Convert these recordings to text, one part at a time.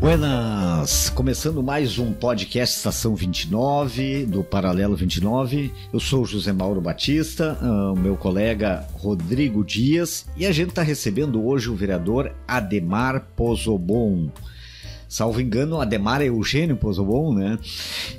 Buenas! Começando mais um podcast Estação 29, do Paralelo 29. Eu sou José Mauro Batista, ah, meu colega Rodrigo Dias, e a gente está recebendo hoje o vereador Ademar Pozobon salvo engano, Ademar é Eugênio Pozobon, né?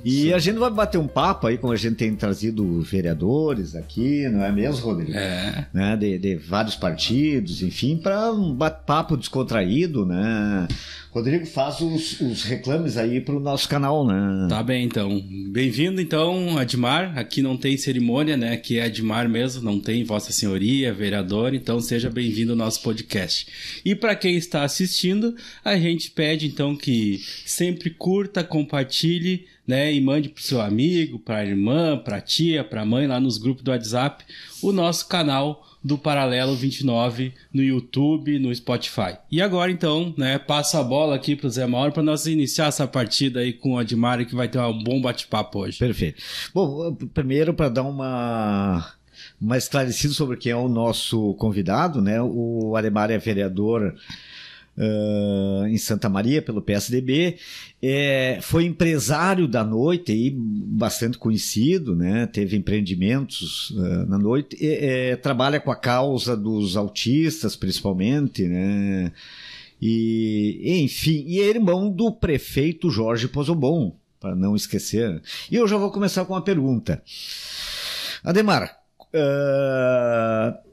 E Sim. a gente vai bater um papo aí, como a gente tem trazido vereadores aqui, não é mesmo, Rodrigo? É. Né? De, de vários partidos, enfim, para um papo descontraído, né? Rodrigo, faz os, os reclames aí para o nosso canal, né? Tá bem, então. Bem-vindo, então, Admar. Aqui não tem cerimônia, né? Aqui é Admar mesmo, não tem Vossa Senhoria, vereador. Então, seja bem-vindo ao nosso podcast. E para quem está assistindo, a gente pede, então, que sempre curta, compartilhe, né? E mande pro seu amigo, pra irmã, pra tia, pra mãe, lá nos grupos do WhatsApp, o nosso canal do Paralelo 29 no YouTube, no Spotify. E agora então, né, passo a bola aqui pro Zé Mauro para nós iniciar essa partida aí com o Admário que vai ter um bom bate-papo hoje. Perfeito. Bom, primeiro para dar uma mais esclarecido sobre quem é o nosso convidado, né? O Ademar é vereador uh, em Santa Maria pelo PSDB. É, foi empresário da noite e bastante conhecido, né? teve empreendimentos uh, na noite. E, é, trabalha com a causa dos autistas, principalmente. Né? E, enfim, e é irmão do prefeito Jorge Pozobon, para não esquecer. E eu já vou começar com uma pergunta. Ademar, uh,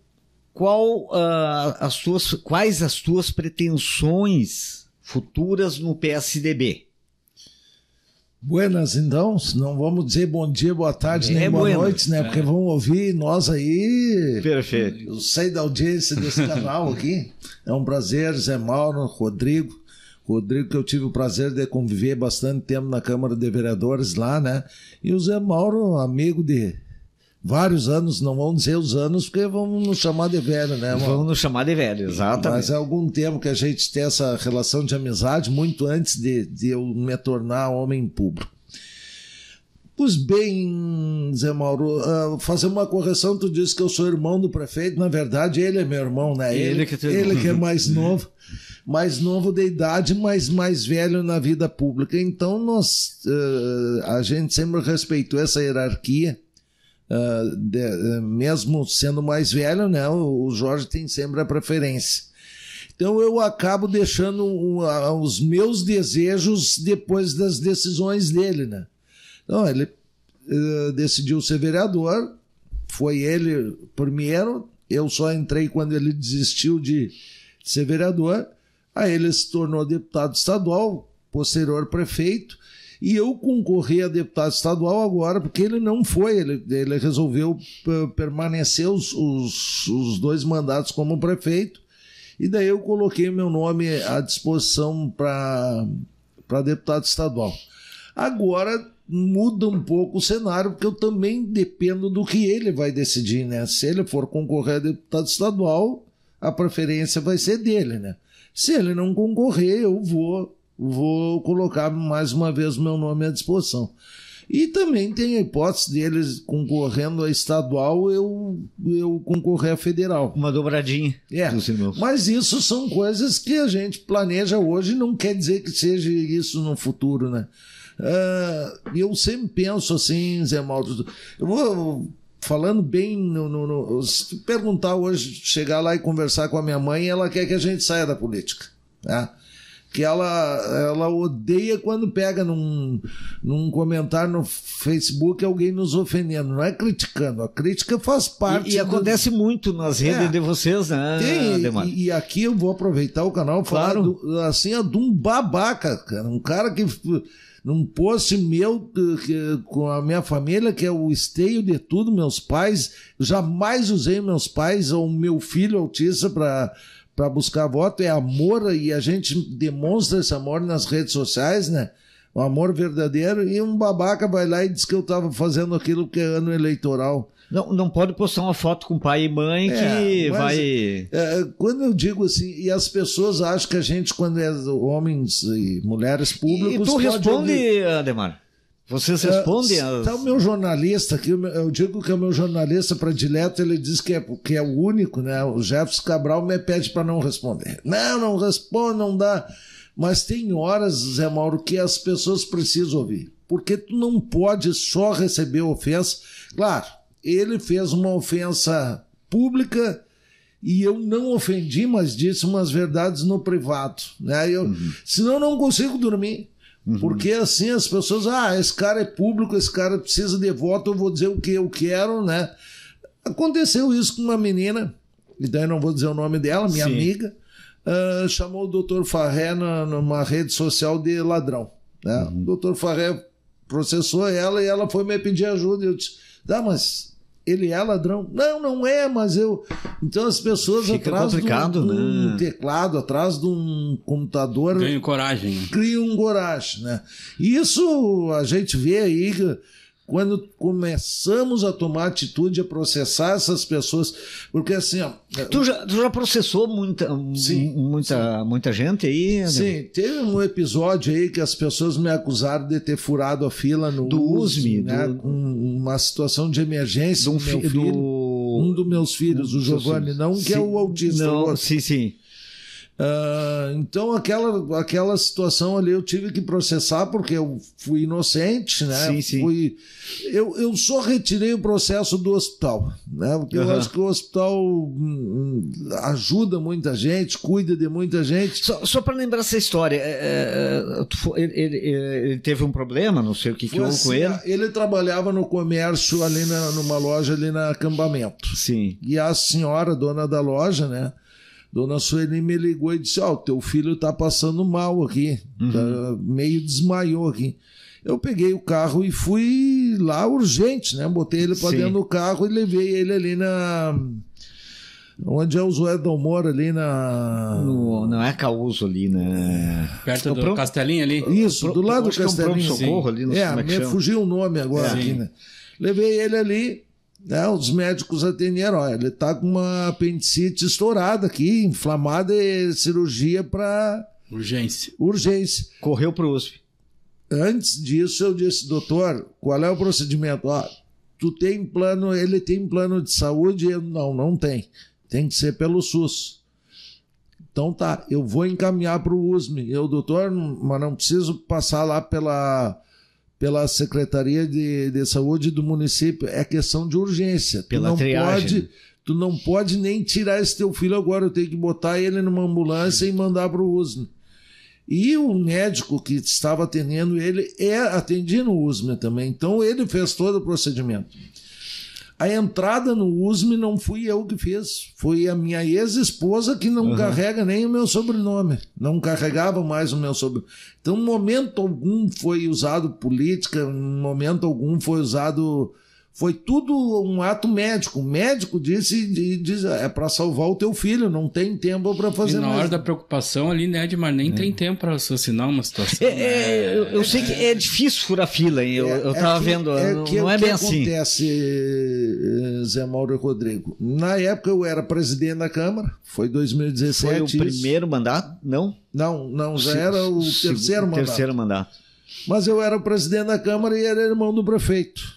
qual uh, as suas quais as tuas pretensões futuras no PSDB? Buenas, então, não vamos dizer bom dia, boa tarde, é nem boa buenas. noite, né? É. Porque vão ouvir nós aí. Perfeito. Eu sei da audiência desse canal aqui. É um prazer, Zé Mauro, Rodrigo. Rodrigo, que eu tive o prazer de conviver bastante tempo na Câmara de Vereadores lá, né? E o Zé Mauro, amigo de vários anos, não vamos dizer os anos, porque vamos nos chamar de velho, né? Mano? Vamos nos chamar de velho, exatamente. Mas é algum tempo que a gente tem essa relação de amizade, muito antes de, de eu me tornar homem público. Pois bem, Zé Mauro, uh, fazer uma correção, tu disse que eu sou irmão do prefeito, na verdade ele é meu irmão, né? Ele, ele que, é tu... ele que é mais novo, mais novo de idade, mas mais velho na vida pública. Então nós, uh, a gente sempre respeitou essa hierarquia, uh, de, uh, mesmo sendo mais velho, né, o, o Jorge tem sempre a preferência. Então eu acabo deixando uh, os meus desejos depois das decisões dele, né? Então ele eh, decidiu ser vereador, foi ele primeiro, eu só entrei quando ele desistiu de ser vereador, aí ele se tornou deputado estadual, posterior prefeito, e eu concorri a deputado estadual agora, porque ele não foi, ele, ele resolveu eh, permanecer os, os, os dois mandatos como prefeito, e daí eu coloquei meu nome à disposição para deputado estadual. Agora muda um pouco o cenário, porque eu também dependo do que ele vai decidir, né? Se ele for concorrer a deputado estadual, a preferência vai ser dele, né? Se ele não concorrer, eu vou vou colocar mais uma vez meu nome à disposição. E também tem a hipótese deles concorrendo a estadual, eu, eu concorrer a federal. Uma dobradinha. É. Mas isso são coisas que a gente planeja hoje, não quer dizer que seja isso no futuro, né? Uh, eu sempre penso assim, Zé Malto. Eu vou falando bem no, no, no, se perguntar hoje, chegar lá e conversar com a minha mãe, ela quer que a gente saia da política. Tá? que ela, ela odeia quando pega num, num comentário no Facebook alguém nos ofendendo. Não é criticando, a crítica faz parte. E, e acontece do... muito nas redes é. de vocês, né? Tem, e, e, aqui eu vou aproveitar o canal e falar claro. do, assim, é de um babaca, cara. Um cara que num post meu que, com a minha família, que é o esteio de tudo, meus pais. Jamais usei meus pais ou meu filho autista para para buscar voto, é amor e a gente demonstra esse amor nas redes sociais, né? O amor verdadeiro e um babaca vai lá e diz que eu estava fazendo aquilo porque é ano eleitoral. Não, não pode postar uma foto com pai e mãe é, que mas, vai. É, é, quando eu digo assim, e as pessoas acham que a gente, quando é homens e mulheres públicos. E tu responde, Ademar. Vocês é, respondem? Está o meu jornalista aqui, eu digo que é o meu jornalista predileto, ele diz que é, que é o único, né? O Jefferson Cabral me pede para não responder. Não, não responde, não dá. Mas tem horas, Zé Mauro, que as pessoas precisam ouvir. Porque tu não pode só receber ofensa. Claro, ele fez uma ofensa pública e eu não ofendi, mas disse umas verdades no privado. Né? Eu, uhum. Senão eu não consigo dormir. Uhum. Porque assim as pessoas, ah, esse cara é público, esse cara precisa de voto, eu vou dizer o que eu quero, né? Aconteceu isso com uma menina, então eu não vou dizer o nome dela, minha Sim. amiga, uh, chamou o doutor Farré na, numa rede social de ladrão. Né? Uhum. O doutor Farré processou ela e ela foi me pedir ajuda. Eu disse, dá, mas ele é ladrão. Não, não é, mas eu. Então as pessoas Fica atrás complicado, de um, né? teclado, atrás de um computador. Ganham coragem. Criam um coragem, né? E isso a gente vê aí quando começamos a tomar atitude, a processar essas pessoas, porque assim, ó, é, tu já, tu já processou muita, sim, muita, sim. muita gente aí? Né? Sim, teve um episódio aí que as pessoas me acusaram de ter furado a fila no do USM, né? Do... uma situação de emergência do um, fi... filho, do... um dos meus filhos, o Giovanni, não que é o autista. Não, sim, sim. Uh, então aquela, aquela situação ali eu tive que processar porque eu fui inocente, né? Sim, sim. Fui, eu, eu só retirei o processo do hospital, né? Porque uhum. eu acho que o hospital hum, hum, ajuda muita gente, cuida de muita gente. Só, só para lembrar essa história, é, é, é ele, ele, teve um problema, não sei o que, que houve com assim, ele. Ah, ele trabalhava no comércio ali na, numa loja ali na acampamento. Sim. E a senhora, dona da loja, né? Dona Sueli me ligou e disse: Ó, oh, teu filho tá passando mal aqui, uhum. tá meio desmaiou aqui. Eu peguei o carro e fui lá urgente, né? Botei ele para dentro do carro e levei ele ali na. Onde é o Zoedon Moro ali na. No, não é Causo ali, né? Perto é do pronto... Castelinho ali? Isso, do lado do Castelinho. É um socorro ali, não é, é me fugiu o nome agora é. aqui, né? Levei ele ali, né? Os médicos atenderam, olha, ele está com uma apendicite estourada aqui, inflamada e é cirurgia para... Urgência. Urgência. Correu para o USP. Antes disso, eu disse, doutor, qual é o procedimento? Ó, ah, tu tem plano, ele tem plano de saúde? Eu, não, não tem. Tem que ser pelo SUS. Então tá, eu vou encaminhar para o USM. Eu, doutor, mas não preciso passar lá pela pela Secretaria de, de Saúde do município. É questão de urgência. Pela tu não triagem. Pode, tu não pode nem tirar esse teu filho agora. Eu tenho que botar ele numa ambulância e mandar para o USM. E o médico que estava atendendo ele é atendido no USME também. Então ele fez todo o procedimento. A entrada no USM não fui eu que fiz, foi a minha ex-esposa que não uhum. carrega nem o meu sobrenome, não carregava mais o meu sobrenome. Então, momento algum foi usado política, momento algum foi usado foi tudo um ato médico. O médico disse e é para salvar o teu filho, não tem tempo para fazer e na mais. hora da preocupação ali, né, Edmar, nem é. tem tempo para raciocinar uma situação. É, né? é, eu, eu sei que é difícil furar fila, hein? Eu, é, estava é vendo, é não, que, não é bem assim. O que acontece, eh, Zé Mauro e Rodrigo? Na época eu era presidente da Câmara, foi 2017. Foi o isso. primeiro mandato? Não? Não, não, já se, era o se, terceiro se, mandato. Terceiro mandato. Mas eu era presidente da Câmara e era irmão do prefeito.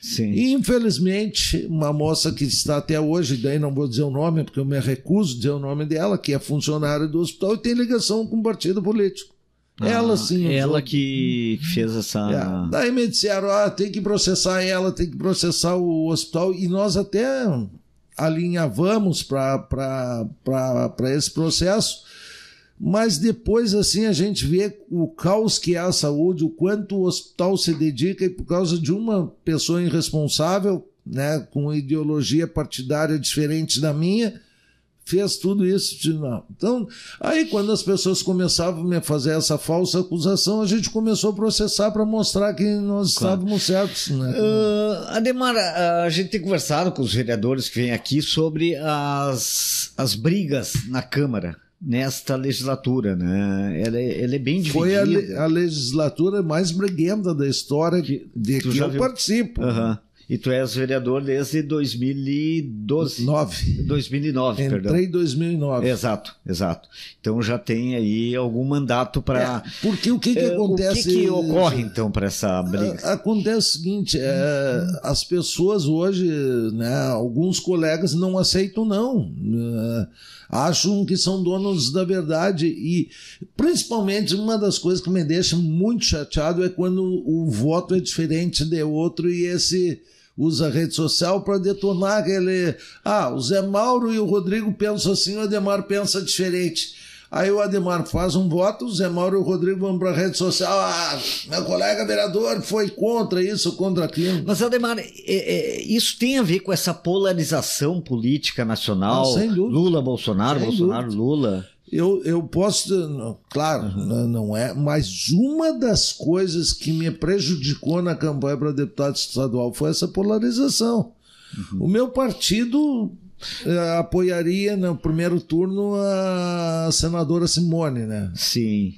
Sim. E, infelizmente, uma moça que está até hoje, daí não vou dizer o nome, porque eu me recuso a dizer o nome dela, que é funcionária do hospital e tem ligação com o partido político. Ah, ela sim. Ela que fez essa. É. Daí me disseram: ah, tem que processar ela, tem que processar o hospital. E nós até alinhavamos para esse processo mas depois assim a gente vê o caos que é a saúde, o quanto o hospital se dedica e por causa de uma pessoa irresponsável, né, com ideologia partidária diferente da minha, fez tudo isso. De... Então, aí quando as pessoas começavam a fazer essa falsa acusação, a gente começou a processar para mostrar que nós claro. estávamos certos. Né? Uh, Ademar, ah, a gente tem conversado com os vereadores que vêm aqui sobre as, as brigas na Câmara nesta legislatura, né? Ela é, ela é bem dividida. Foi a, le a, legislatura mais briguenta da história que, de que eu viu? participo. Uhum. E tu és vereador desde 2012. 9. 2009, Entrei perdão. em 2009. Exato, exato. Então já tem aí algum mandato para. É, porque o que, que acontece. É, o que, que é, ocorre então para essa briga? Acontece o seguinte: é, as pessoas hoje, né, alguns colegas não aceitam, não. É, acham que são donos da verdade. E, principalmente, uma das coisas que me deixa muito chateado é quando o voto é diferente de outro e esse usa a rede social para detonar aquele. Ah, o Zé Mauro e o Rodrigo pensam assim, o Ademar pensa diferente. Aí o Ademar faz um voto, o Zé Mauro e o Rodrigo vão para a rede social. Ah, meu colega vereador foi contra isso, contra aquilo. Mas, Ademar, é, é, isso tem a ver com essa polarização política nacional? Ah, sem dúvida. Lula, Bolsonaro, sem Bolsonaro, dúvida. Lula. Eu, eu posso, claro, uhum. não é, mas uma das coisas que me prejudicou na campanha para deputado estadual foi essa polarização. Uhum. O meu partido é, apoiaria no né, primeiro turno a senadora Simone, né? Sim.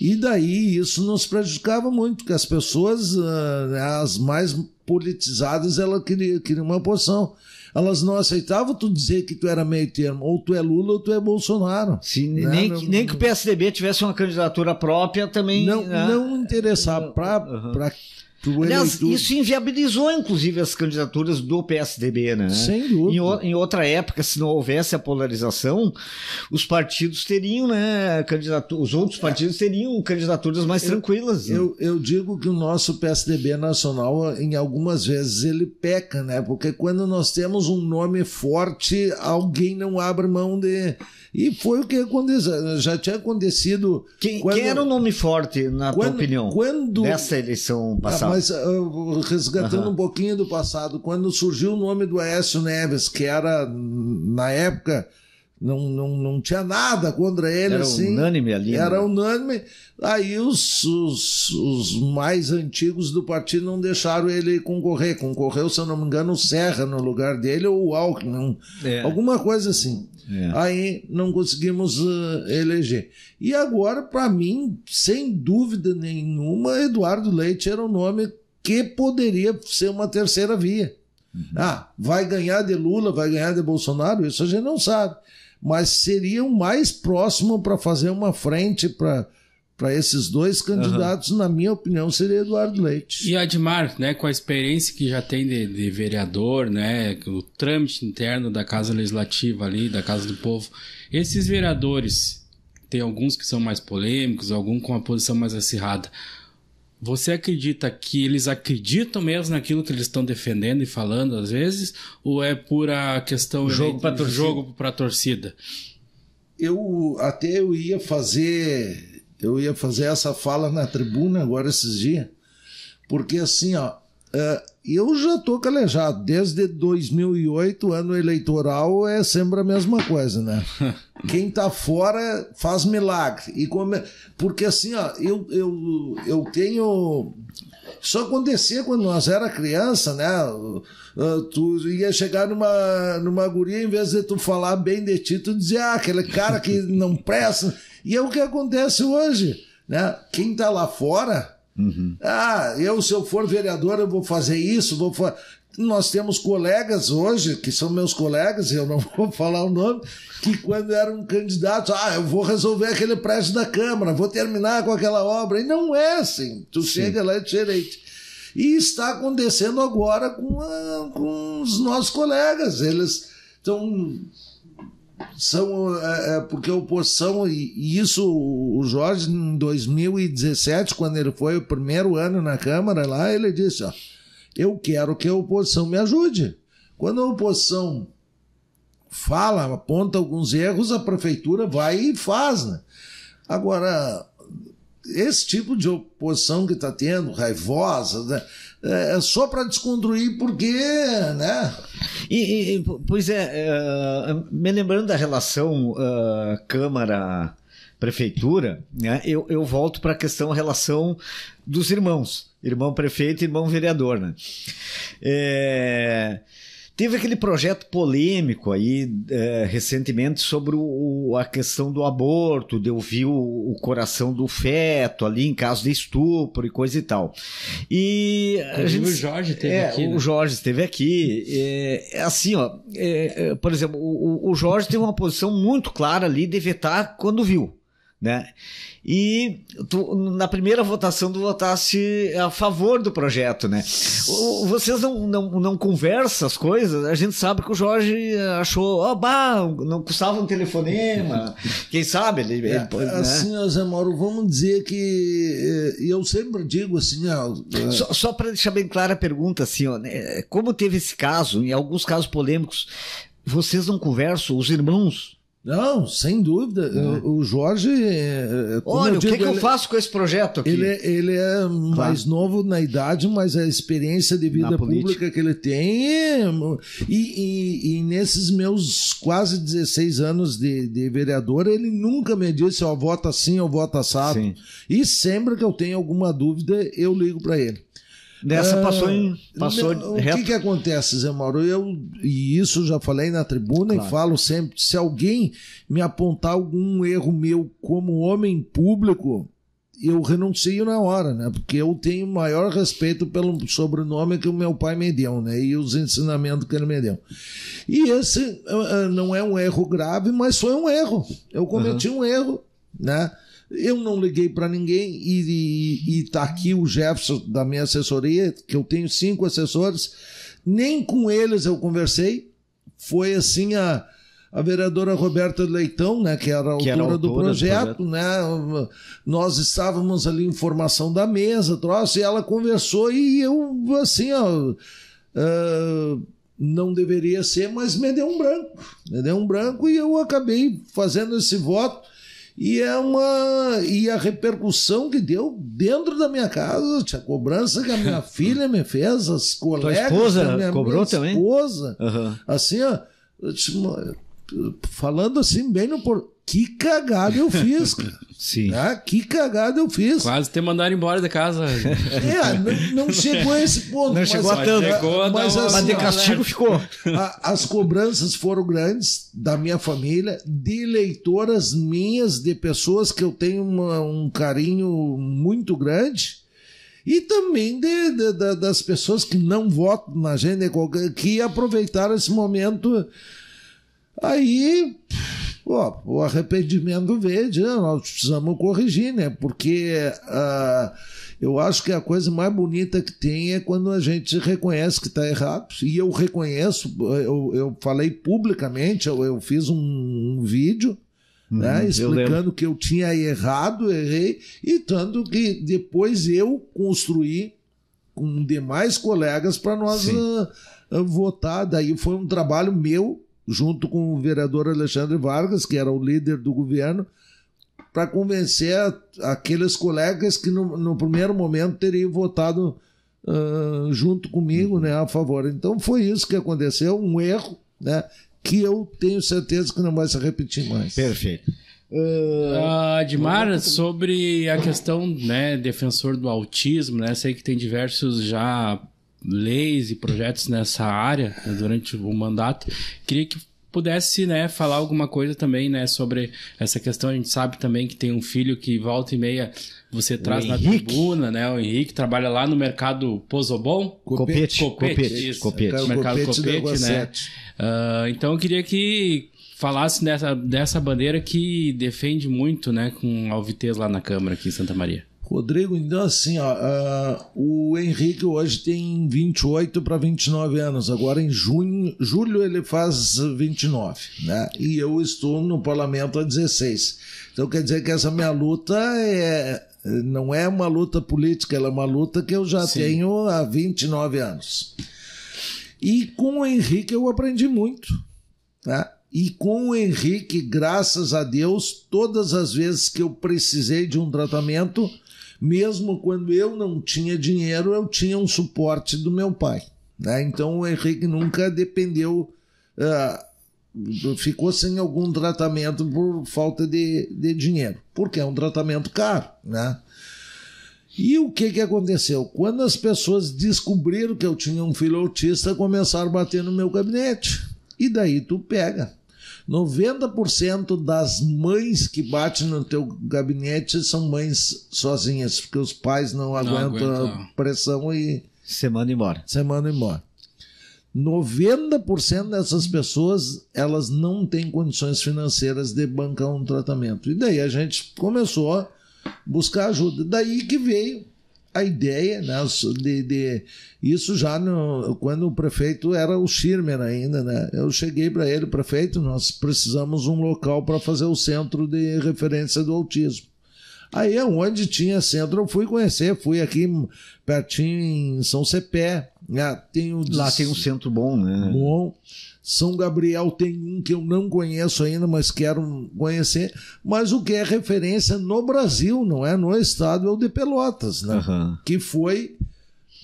E daí isso nos prejudicava muito, que as pessoas, ah, né, as mais politizadas, ela queriam, queria uma posição. Elas não aceitavam tu dizer que tu era meio termo, ou tu é Lula ou tu é Bolsonaro. Sim, né? nem, que, nem que o PSDB tivesse uma candidatura própria também. Não, né? não interessava. Para uhum. Aliás, eleitor... isso inviabilizou, inclusive, as candidaturas do PSDB, né? Sem dúvida. Em, em, outra época, se não houvesse a polarização, os partidos teriam, né? os outros partidos teriam candidaturas mais eu, tranquilas. Né? Eu, eu, digo que o nosso PSDB nacional, em algumas vezes, ele peca, né? Porque quando nós temos um nome forte, alguém não abre mão de. E foi o que aconteceu. Já tinha acontecido. Quem, quando... quem era o um nome forte, na quando, tua opinião, quando, nessa eleição passada? Mas ah, resgatando uhum. um pouquinho do passado, quando surgiu o nome do Aécio Neves, que era, na época, não, não, não tinha nada contra ele. Era assim, unânime ali. Era né? unânime. Aí os, os, os, mais antigos do partido não deixaram ele concorrer. Concorreu, se eu não me engano, o Serra no lugar dele ou o Alckmin. É. Alguma coisa assim. É. Aí não conseguimos uh, eleger. E agora, para mim, sem dúvida nenhuma, Eduardo Leite era o um nome que poderia ser uma terceira via. Uhum. Ah, vai ganhar de Lula, vai ganhar de Bolsonaro? Isso a gente não sabe mas seria o mais próximo para fazer uma frente para para esses dois candidatos, uhum. na minha opinião, seria Eduardo Leite. E Admar, né, com a experiência que já tem de, de, vereador, né, o trâmite interno da Casa Legislativa ali, da Casa do Povo, esses vereadores, tem alguns que são mais polêmicos, alguns com uma posição mais acirrada. Você acredita que eles acreditam mesmo naquilo que eles estão defendendo e falando às vezes? Ou é pura questão jogo para torcida? torcida? Eu até eu ia fazer eu ia fazer essa fala na tribuna agora esses dias, porque assim ó, é, eu já tô calejado. Desde 2008, ano eleitoral, é sempre a mesma coisa, né? Quem tá fora faz milagre. E come... Porque assim, ó, eu, eu, eu tenho. Isso acontecia quando nós era criança, né? Ah, tu ia chegar numa, numa guria, em vez de tu falar bem de ti, tu dizia, ah, aquele cara que não presta. E é o que acontece hoje, né? Quem tá lá fora Uhum. Ah, eu, se eu for vereador, eu vou fazer isso, vou fa... Nós temos colegas hoje, que são meus colegas, eu não vou falar o nome, que quando eram candidatos, ah, eu vou resolver aquele prédio da Câmara, vou terminar com aquela obra. E não é assim. Tu Sim. chega lá e te eleite. E está acontecendo agora com, a, com os nossos colegas. Eles estão são é, é porque a oposição e, e isso o Jorge em 2017 quando ele foi o primeiro ano na Câmara lá ele disse ó, eu quero que a oposição me ajude quando a oposição fala aponta alguns erros a prefeitura vai e faz né? agora esse tipo de oposição que está tendo raivosa né? É, é, só para desconstruir porque, né? E, e pois é, é, me lembrando da relação uh, ah, Câmara prefeitura, né, eu, eu volto para a questão relação dos irmãos, irmão prefeito, irmão vereador, né? É... Teve aquele projeto polêmico aí é, recentemente sobre o, a questão do aborto, de ouvir o, o, coração do feto ali em caso de estupro e coisa e tal. E a gente, o Jorge esteve é, aqui. Né? O Jorge esteve aqui. É, é, assim, ó, é, é, por exemplo, o, o Jorge teve uma posição muito clara ali de vetar quando viu né? E tu, na primeira votação tu votasse a favor do projeto, né? O, vocês não, não, não conversam as coisas, a gente sabe que o Jorge achou, ó, oh, bah, não custava um telefonema, quem sabe ele... ele é, né? Assim, Zé Mauro, vamos dizer que eh, eu sempre digo assim... Ó, é... Só, só para deixar bem clara a pergunta, assim, ó, né? como teve esse caso, em alguns casos polêmicos, vocês não conversam, os irmãos não, sem dúvida. É. O Jorge. É, é, Olha, digo, o que, que eu é- faço com esse projeto aqui? Ele é, ele é claro. mais novo na idade, mas a experiência de vida pública que ele tem. E, e, e, nesses meus quase 16 anos de, de vereador, ele nunca me disse: ó, oh, vota sim ou vota assado. Sim. E sempre que eu tenho alguma dúvida, eu ligo para ele. Nessa ah, passou em. Passou o reto. que, que acontece, Zé Mauro? Eu, e isso eu já falei na tribuna claro. e falo sempre: se alguém me apontar algum erro meu como homem público, eu renuncio na hora, né? Porque eu tenho maior respeito pelo sobrenome que o meu pai me deu, né? E os ensinamentos que ele me deu. E esse ah, ah, não é um erro grave, mas foi um erro. Eu cometi uhum. um erro, né? Eu não liguei para ninguém e está aqui o Jefferson da minha assessoria, que eu tenho cinco assessores, nem com eles eu conversei. Foi assim a, a vereadora Roberta Leitão, né, que era a autora, era a autora do, projeto, do, projeto, né? Nós estávamos ali em formação da mesa, troço, e ela conversou e eu assim, ó, uh, não deveria ser, mas me deu um branco. Me deu um branco e eu acabei fazendo esse voto e é uma e a repercussão que deu dentro da minha casa, a cobrança que a minha filha me fez, as colegas, Tua esposa minha, cobrou minha esposa, também? Uhum. Assim, ó, falando assim bem no por que cagada eu fiz, cara. Sim. Ah, que cagada eu fiz. Quase ter mandado embora da casa. É, não, não chegou a esse ponto. Não chegou a tanto. Chegou mas, assim, mas de castigo ficou. as cobranças foram grandes da minha família, de leitoras minhas, de pessoas que eu tenho uma, um carinho muito grande. E também de, de, de, das pessoas que não votam na agenda, que aproveitaram esse momento. Aí. Pff, Pô, o arrependimento verde, né? nós precisamos corrigir, né? Porque uh, eu acho que a coisa mais bonita que tem é quando a gente reconhece que está errado. E eu reconheço, eu, eu falei publicamente, eu, eu fiz um, um vídeo uhum, né, explicando eu que eu tinha errado, errei, e tanto que depois eu construí com demais colegas para nós uh, uh, votar. Daí foi um trabalho meu junto com o vereador Alexandre Vargas, que era o líder do governo, para convencer aqueles colegas que no, no primeiro momento teriam votado uh, junto comigo né, a favor. Então foi isso que aconteceu, um erro, né, que eu tenho certeza que não vai se repetir mais. Perfeito. Uh, Admar, sobre a questão, né, defensor do autismo, né, sei que tem diversos já leis e projetos nessa área né, durante o mandato. Queria que pudesse né, falar alguma coisa também né, sobre essa questão. A gente sabe também que tem um filho que volta e meia você traz na tribuna, né? O Henrique trabalha lá no mercado Pozobon. Copete. Copete. Copete. Isso. Copete. Então, então, mercado Copete, Copete né? Uh, então eu queria que falasse dessa, dessa bandeira que defende muito, né, com Alvitez lá na Câmara aqui em Santa Maria. Rodrigo, então assim, ó, uh, o Henrique hoje tem 28 para 29 anos, agora em junho, julho ele faz 29, né? E eu estou no parlamento há 16. Então quer dizer que essa minha luta é, não é uma luta política, ela é uma luta que eu já Sim. tenho há 29 anos. E com o Henrique eu aprendi muito, tá? E com o Henrique, graças a Deus, todas as vezes que eu precisei de um tratamento, mesmo quando eu não tinha dinheiro, eu tinha um suporte do meu pai. Né? Então o Henrique nunca dependeu, uh, ficou sem algum tratamento por falta de, de dinheiro, porque é um tratamento caro. Né? E o que, que aconteceu? Quando as pessoas descobriram que eu tinha um filho autista, começaram a bater no meu gabinete. E daí tu pega. 90% das mães que batem no teu gabinete são mães sozinhas, porque os pais não, não aguentam aguenta. a pressão e. Semana embora. Semana embora. 90% dessas pessoas elas não têm condições financeiras de bancar um tratamento. E daí a gente começou a buscar ajuda. Daí que veio a ideia né, de, de isso já no, quando o prefeito era o Schirmer ainda, né? Eu cheguei para ele, prefeito, nós precisamos um local para fazer o centro de referência do autismo. Aí é onde tinha centro eu fui conhecer, fui aqui pertinho em São Cepé. Né? Tem um... Lá tem um centro bom, né? Bom. São Gabriel tem um que eu não conheço ainda, mas quero conhecer. Mas o que é referência no Brasil, não é no estado, é o de Pelotas, né? Uhum. Que foi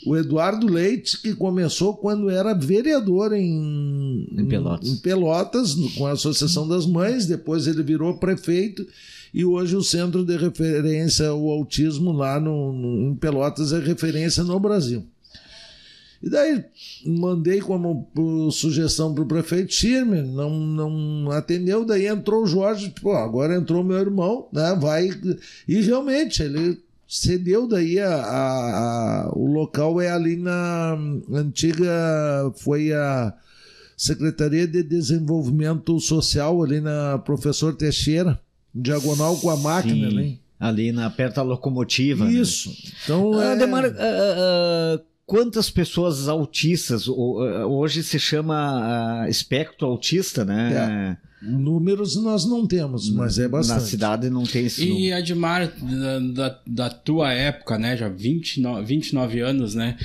o Eduardo Leite, que começou quando era vereador em, em, Pelotas. em Pelotas, com a Associação das Mães, depois ele virou prefeito e hoje o centro de referência ao autismo lá no, no em Pelotas é referência no Brasil. E daí mandei como sugestão para o prefeito Firme não, não atendeu, daí entrou o Jorge, pô, agora entrou meu irmão, né? Vai. E realmente, ele cedeu daí a, a, a o local é ali na antiga. Foi a. Secretaria de Desenvolvimento Social ali na Professor Teixeira, diagonal com a máquina, Sim, né? Ali na perto da locomotiva. Né? Isso. Né? Então, ah, é... Demar, ah, ah, ah quantas pessoas autistas, eh, hoje se chama ah, espectro autista, né? É. Números nós não temos, mas é bastante. Na cidade não tem esse número. E Admar, da, da, tua época, né, já 29, 29 anos, né,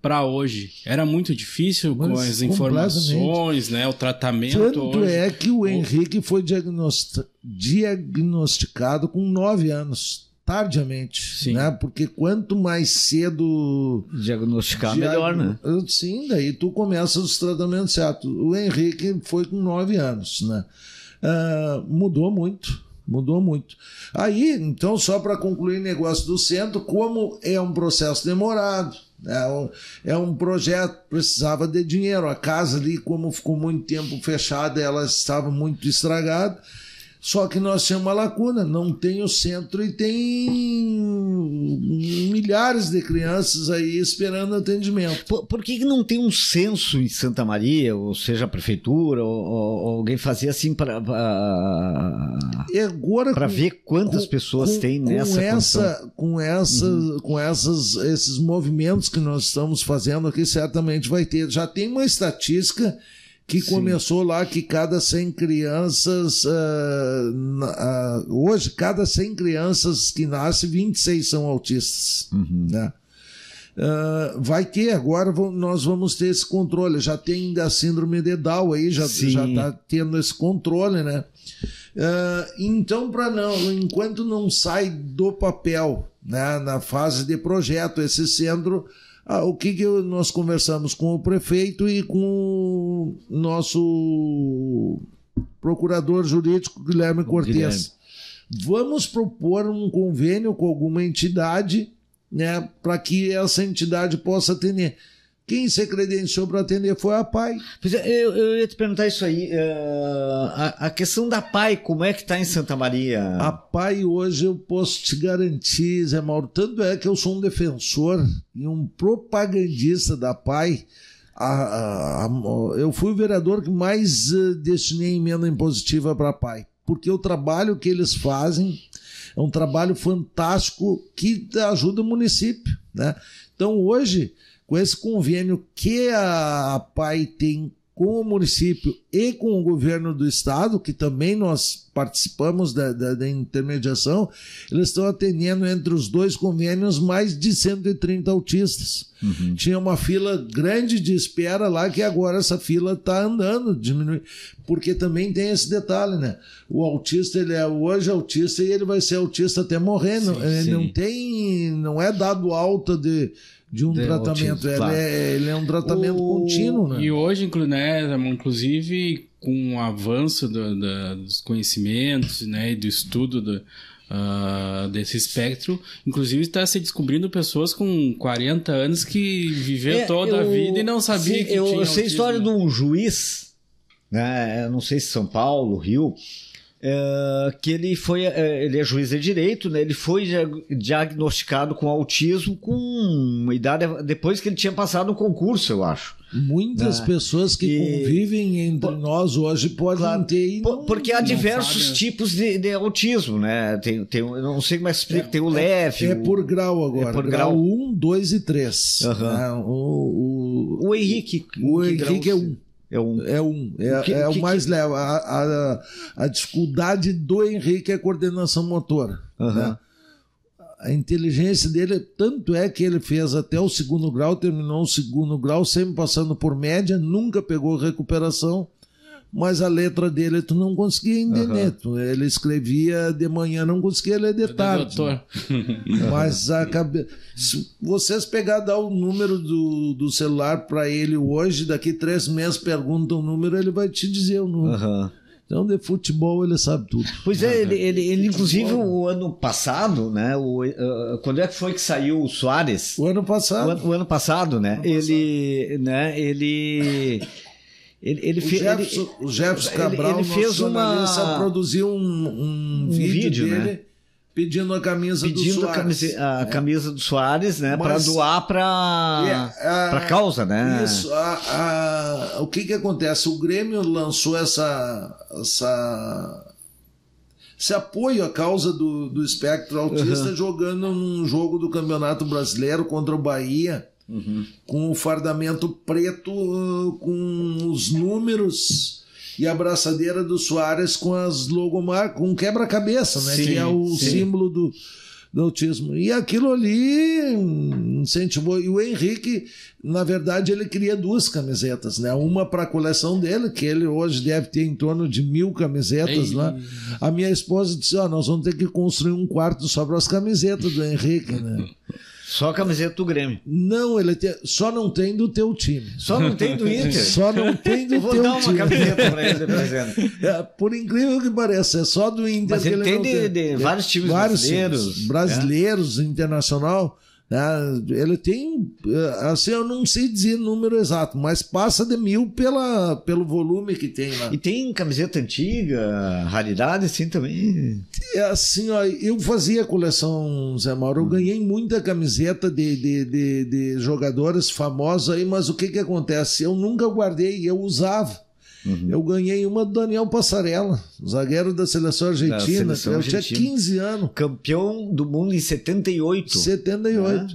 para hoje? Era muito difícil mas, com as informações, né, o tratamento Tanto hoje. é que o Henrique foi diagnosticado com 9 anos tardiamente, sim. né? Porque quanto mais cedo diagnosticar diag... melhor, né? Sim, daí tu começa os tratamentos certos. O Henrique foi com nove anos, né? Uh, mudou muito, mudou muito. Aí, então, só para concluir o negócio do centro, como é um processo demorado, né? é um, é um projeto, precisava de dinheiro. A casa ali, como ficou muito tempo fechada, ela estava muito estragada só que nós temos uma lacuna, não tem o centro e tem milhares de crianças aí esperando atendimento. Por, por que não tem um censo em Santa Maria, ou seja, a prefeitura, ou, ou alguém fazer assim para agora para ver quantas com, pessoas com, tem nessa com essa condição. com essa uhum. com essas esses movimentos que nós estamos fazendo aqui certamente vai ter. Já tem uma estatística que Sim. começou lá que cada 100 crianças, uh, uh, hoje cada 100 crianças que nascem, 26 são autistas, uhum. né? Uh, vai ter agora nós vamos ter esse controle. Já tem da síndrome de Down aí, já está tendo esse controle, né? Uh, então, para não, enquanto não sai do papel, né, na fase de projeto, esse centro ah, o que, que nós conversamos com o prefeito e com o nosso procurador jurídico Guilherme Cortes. Vamos propor um convênio com alguma entidade, né, para que essa entidade possa atender. Quem se credenciou para atender foi a PAI. É, eu, eu, ia te perguntar isso aí. Uh, a, a, questão da PAI, como é que está em Santa Maria? A PAI hoje eu posso te garantir, Zé Mauro. Tanto é que eu sou um defensor e um propagandista da PAI. A, a, eu fui o vereador que mais eh, destinei emenda impositiva para a PAI. Porque o trabalho que eles fazem é um trabalho fantástico que ajuda o município. Né? Então hoje com esse convênio que a PAI tem com o município e com o governo do estado, que também nós participamos da, da, da, intermediação, eles estão atendendo entre os dois convênios mais de 130 autistas. Uhum. Tinha uma fila grande de espera lá, que agora essa fila está andando, diminui, porque também tem esse detalhe, né? O autista, ele é hoje autista e ele vai ser autista até morrer. Sim, não, sim. não tem, não é dado alta de de um de tratamento. Autismo, claro. ele, tá. é, ele, é, um tratamento o... contínuo, né? E hoje, né, inclusive, com o avanço do, do, dos conhecimentos né, e do estudo do, uh, ah, desse espectro, inclusive está se descobrindo pessoas com 40 anos que viveu é, toda eu... a vida e não sabia Sim, que eu, tinha. Eu sei a história de um juiz, né? não sei se São Paulo, Rio, é, que ele foi é, ele é juiz de direito, né? Ele foi diagnosticado com autismo com uma idade depois que ele tinha passado um concurso, eu acho. Muitas né? pessoas que e... convivem entre nós hoje podem claro, ter. Não, porque há diversos sabe. Né? tipos de, de, autismo, né? Tem, tem, não sei como é que é, tem o é, leve. É, o... por grau agora. É por grau 1, 2 um, e 3. Uhum. Né? O, o, o, Henrique. O Henrique é Um. É um. É um. É, que, é que, o mais que... leve. A, a, a, dificuldade do Henrique é a coordenação motora. Uhum. Né? A inteligência dele, tanto é que ele fez até o segundo grau, terminou o segundo grau, sempre passando por média, nunca pegou recuperação mas a letra dele tu não conseguia entender. Uhum. Ele escrevia de manhã, não conseguia ler de é tarde. mas a cabeça. Se vocês pegar dar o número do, do celular para ele hoje, daqui três meses pergunta o número, ele vai te dizer o número. Uhum. Então, de futebol, ele sabe tudo. Pois é, ele, ele, ele inclusive, o ano passado, né? O, uh, quando é que foi que saiu o Soares? O ano passado. O, o ano passado, né? Ano passado. Ele, né? Ele. Ele, ele, o, fe, Jefferson, ele, o Jefferson Cabral, ele, ele fez uma produziu um, um, um vídeo, vídeo, né? dele né? pedindo a camisa pedindo do Soares. Pedindo a, camisa do é. Soares, né? Para doar para yeah, é, é, para causa, né? Isso. A, a, o que que acontece? O Grêmio lançou essa essa esse apoio à causa do, do espectro autista uhum. jogando num jogo do Campeonato Brasileiro contra o Bahia com o fardamento preto, ah, com os números e a braçadeira do Soares com as logomarcas, com um quebra-cabeça, né? Sim, que é o sim. símbolo do, do autismo. E aquilo ali hum, incentivou. E o Henrique, na verdade, ele queria duas camisetas, né? Uma para a coleção dele, que ele hoje deve ter em torno de mil camisetas Ei. lá. A minha esposa disse: Ó, oh, nós vamos ter que construir um quarto só para as camisetas do Henrique, né? Só camiseta do Grêmio. Não, ele tem, só não tem do teu time. Só não tem do Inter. só não tem do Eu vou teu dar time. uma camiseta para ele presente. É, por incrível que pareça, é só do Inter. Mas ele, ele tem, de, tem, de, é, vários times vários brasileiros, times brasileiros, é. internacional. Né? Ele tem, eh, assim, eu não sei dizer o número exato, mas passa de mil pela, pelo volume que tem lá. E tem camiseta antiga, raridade assim também? É assim, ó, eu fazia coleção, Zé Mauro, eu uhum. ganhei muita camiseta de, de, de, de jogadores famosos aí, mas o que que acontece? Eu nunca guardei, eu usava. Uhum. Eu ganhei uma do Daniel Passarella, zagueiro da seleção argentina. Da seleção eu argentina. tinha 15 anos. Campeão do mundo em 78. 78.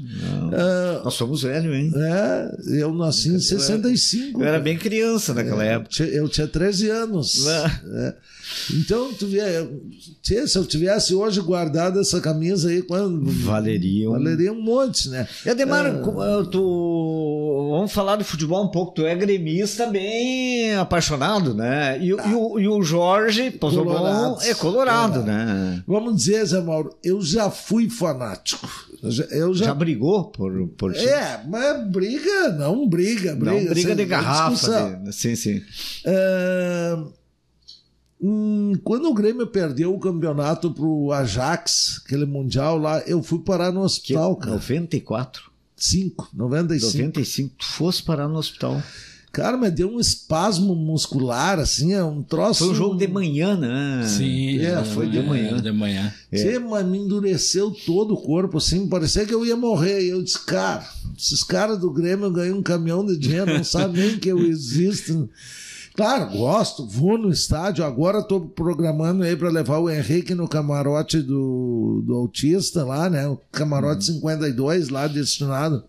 É, é, Nós somos velhos, hein? É, eu nasci eu em 65. Era, eu era bem criança naquela é, época. Eu tinha 13 anos. Ah. É. Então, tu via, se eu tivesse hoje guardado essa camisa aí, quando. Valeria um, valeria um monte, né? E Ademar, ah. é tu vamos falar de futebol um pouco. Tu é gremista bem apaixonado, né? E, tá. e, o, e o, Jorge é colorado, né? Vamos dizer, Zé Mauro, eu já fui fanático. Eu já... já brigou por, por É, mas briga, não briga. briga não, briga de garrafa. De... Né? Sim, sim. Ah, hum, quando o Grêmio perdeu o campeonato pro Ajax, aquele Mundial lá, eu fui parar no hospital, que... cara. 94? 95, 95. 95, tu fosse parar no hospital. Cara, mas deu um espasmo muscular, assim, é um troço. Foi um jogo de manhã, né? Sim. É, foi de é, manhã. De manhã. É. Sim, mas me endureceu todo o corpo, assim, parecia que eu ia morrer. E eu disse, cara, esses caras do Grêmio ganham um caminhão de dinheiro, não sabem nem que eu existo. Claro, gosto, vou no estádio. Agora estou programando aí para levar o Henrique no camarote do, do autista lá, né? O camarote 52 uhum. lá destinado.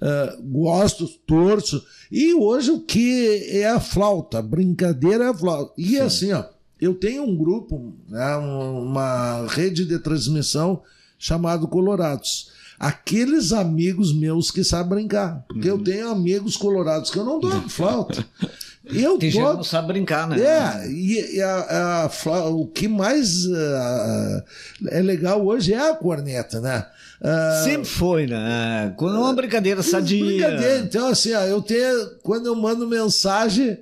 Uh, gosto, torço. E hoje o que é a flauta? Brincadeira é a flauta. E Sim. assim, ó, eu tenho um grupo, né, uma rede de transmissão chamado Colorados aqueles amigos meus que sabem brincar. Porque uhum. eu tenho amigos colorados que eu não dou flauta. Eu Tem gente não sabe brincar, né? É, e, e a, a, o que mais uh, é legal hoje é a corneta, né? Uh, Sempre foi, né? Quando é uma brincadeira é, sadia. Brincadeira. Então, assim, ó, eu tenho, quando eu mando mensagem,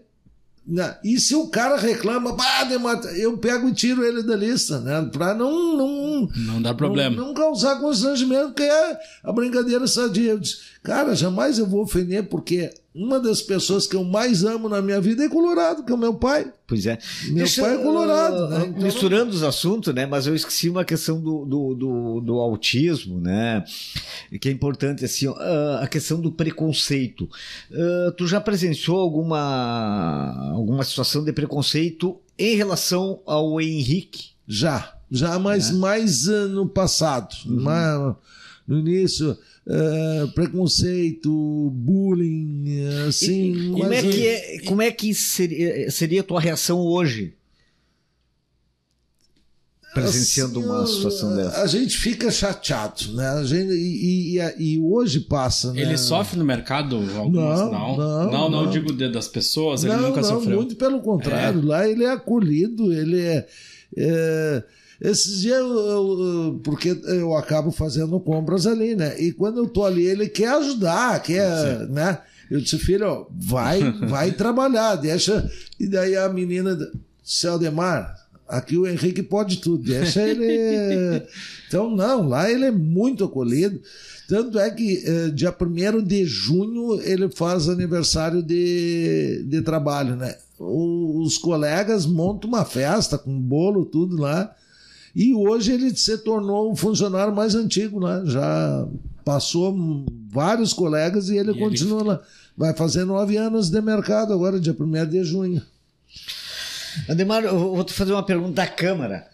né? E se o cara reclama, ah, eu pego e tiro ele da lista, né? Pra não. Não, não problema. Não, não causar constrangimento, porque é a brincadeira sadia. Eu disse, cara, jamais eu vou ofender, porque uma das pessoas que eu mais amo na minha vida é Colorado, que é o meu pai. Pois é. Meu Deixa, pai é Colorado. Né? Ah, então... Misturando os assuntos, né? Mas eu esqueci uma questão do, do, do, do autismo, né? Que é importante, assim, a questão do preconceito. Ah, tu já presenciou alguma, alguma situação de preconceito em relação ao Henrique? Já, já, mas é. mais ah, no passado. Uhum. Mas, no início, eh, preconceito, bullying, eh, assim. E, como, é que é, como é que seria, eh, seria a tua reação hoje? presenciando assim, uma situação dessa. A gente fica chateado, né? A gente, e, e, e hoje passa, né? Ele sofre no mercado algumas, não? Não, não, não, não. digo das pessoas, ele nunca não, sofreu. Muito pelo contrário, é. lá ele é acolhido, ele é, é esses dias, eu, eu, porque eu acabo fazendo compras ali, né? E quando eu tô ali, ele quer ajudar, quer, Sim. né? Eu disse, filho, vai, vai trabalhar, deixa. E daí a menina, céu Demar, aqui o Henrique pode tudo, deixa ele. então, não, lá ele é muito acolhido. Tanto é que eh, dia 1 de junho ele faz aniversário de, de trabalho, né? O, os colegas montam uma festa com bolo, tudo lá. E hoje ele se tornou o funcionário mais antigo né? já passou vários colegas e ele e continua ele... lá. Vai fazer nove anos de mercado agora, dia 1 de junho. Andemar, eu vou te fazer uma pergunta da Câmara.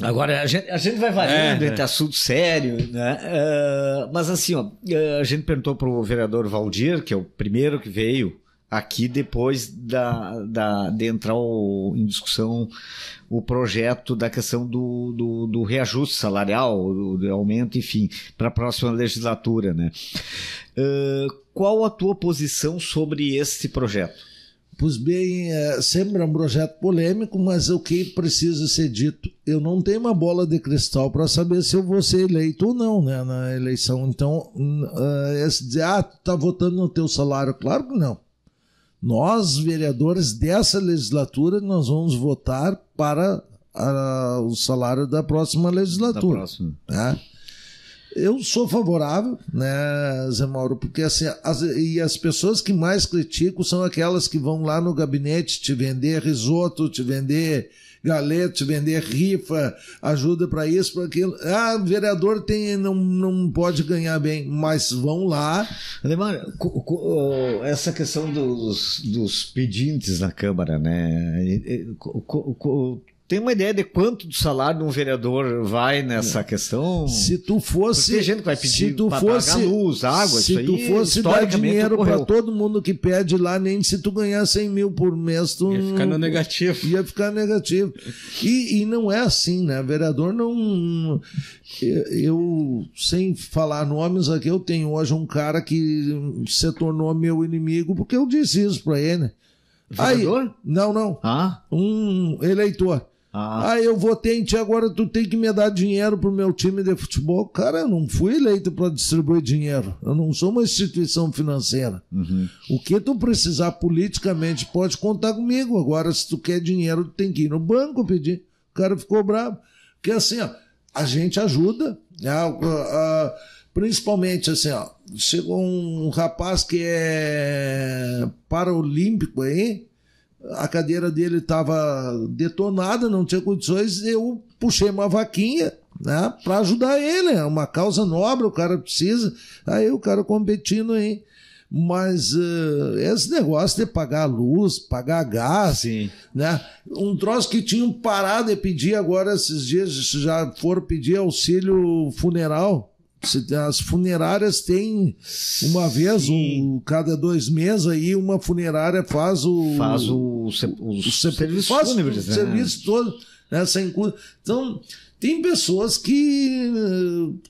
Agora, a gente, a gente vai variando é, entre é. assunto sério, né? Uh, mas assim, ó, eh, a gente perguntou para o vereador Valdir, que é o primeiro que veio, aqui depois da, da, de entrar o, em discussão o projeto da questão do, do, do reajuste salarial, do, do aumento, enfim, para a próxima legislatura. Né? Uh, qual a tua posição sobre esse projeto? Pois bem, é, sempre é um projeto polêmico, mas o que precisa ser dito? Eu não tenho uma bola de cristal para saber se eu vou ser eleito ou não né, na eleição. Então, uh, esse dizer, ah, tu tá votando no teu salário, claro que não nós, vereadores dessa legislatura, nós vamos votar para a, o salário da próxima legislatura. Da próxima. Né? Eu sou favorável, né, Zé Mauro, porque assim, as, e as pessoas que mais criticam são aquelas que vão lá no gabinete te vender risoto, te vender galetos, vender rifa, ajuda para isso, para aquilo. Ah, vereador tem, não, não pode ganhar bem, mas vão lá. Ademar, essa questão dos, dos pedintes na Câmara, né? Co, co, co, tem uma ideia de quanto do salário de um vereador vai nessa questão? Se tu fosse, Porque gente vai pedir se tu fosse pagar luz, água, se isso tu aí, fosse dar dinheiro para todo mundo que pede lá, nem se tu ganhar 100 mil por mês, tu ia ficar no negativo. Ia ficar negativo. E, e não é assim, né? Vereador não, eu sem falar nomes aqui, eu tenho hoje um cara que se tornou meu inimigo porque eu disse isso para ele. Vereador? Aí, não, não. Ah? Um eleitor. Ah. ah, eu votei em ti, agora tu tem que me dar dinheiro pro meu time de futebol. Cara, eu não fui eleito para distribuir dinheiro. Eu não sou uma instituição financeira. Uhum. O que tu precisar politicamente pode contar comigo. Agora, se tu quer dinheiro, tu tem que ir no banco pedir. O cara ficou bravo. Porque assim, ó, a gente ajuda. Né? Ah, ah, principalmente assim, ó, chegou um rapaz que é paralímpico aí a cadeira dele estava detonada, não tinha condições, eu puxei uma vaquinha né, para ajudar ele, é uma causa nobre, o cara precisa, aí o cara competindo aí. Mas uh, esse negócio de pagar luz, pagar gás, Sim. né? Um troço que tinham parado e pedir agora esses dias já foram pedir auxílio funeral as funerárias têm uma vez, um, cada dois meses, aí uma funerária faz o. Faz o, o, se, o, o serviço faz fúnebres, o né? serviço todo. Né, sem, então, tem pessoas que,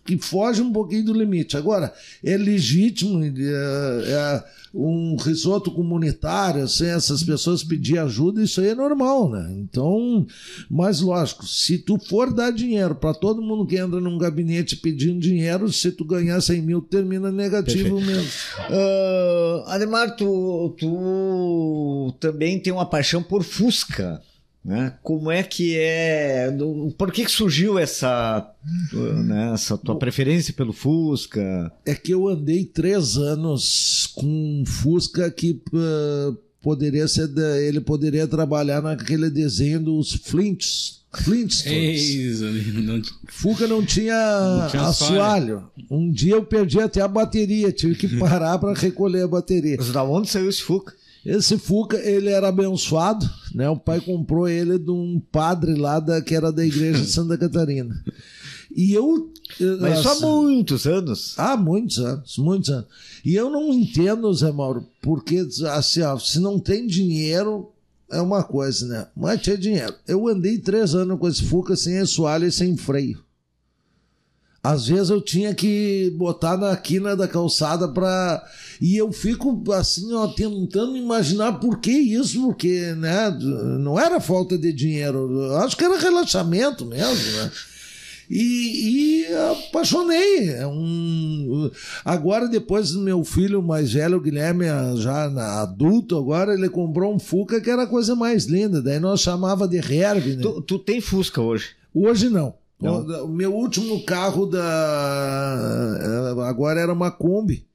que fogem um pouquinho do limite. Agora, é legítimo. É, é, um risoto comunitário, assim, essas pessoas pedir ajuda, isso aí é normal, né? Então, mas lógico, se tu for dar dinheiro para todo mundo que entra num gabinete pedindo dinheiro, se tu ganhar 100 mil, termina negativo Perfeito. mesmo. Uh, Ademar, tu, tu também tem uma paixão por Fusca. Né? Como é que é? Por que, surgiu essa, né, essa tua preferência pelo Fusca? É que eu andei três anos com um Fusca que ah, poderia ser da, ele poderia trabalhar naquele desenho dos Flints. Flintstones. É Fusca não tinha, não tinha assoalho. Um dia eu perdi até a bateria, tive que parar para recolher a bateria. Mas da onde saiu esse Fuca? Esse Fuca, ele era abençoado, né? O pai comprou ele de um padre lá da, que era da igreja de Santa Catarina. E eu. Eh, Mas há só assim, muitos anos. Ah, muitos anos, muitos anos. E eu não entendo, Zé Mauro, porque assim, ó, se não tem dinheiro, é uma coisa, né? Mas tinha dinheiro. Eu andei três anos com esse Fuca sem assoalho e sem freio. Às vezes eu tinha que botar na quina da calçada para e eu fico assim ó, tentando imaginar por que isso, porque né, não era falta de dinheiro, eu acho que era relaxamento mesmo, né? E, e, apaixonei. É um... Agora, depois do meu filho mais velho, o Guilherme, é já adulto agora, ele comprou um Fuca que era a coisa mais linda. Daí nós chamava de Herb. Né? Tu, tu tem Fusca hoje? Hoje não. Então, o meu último carro da. Eh, agora era uma Kombi.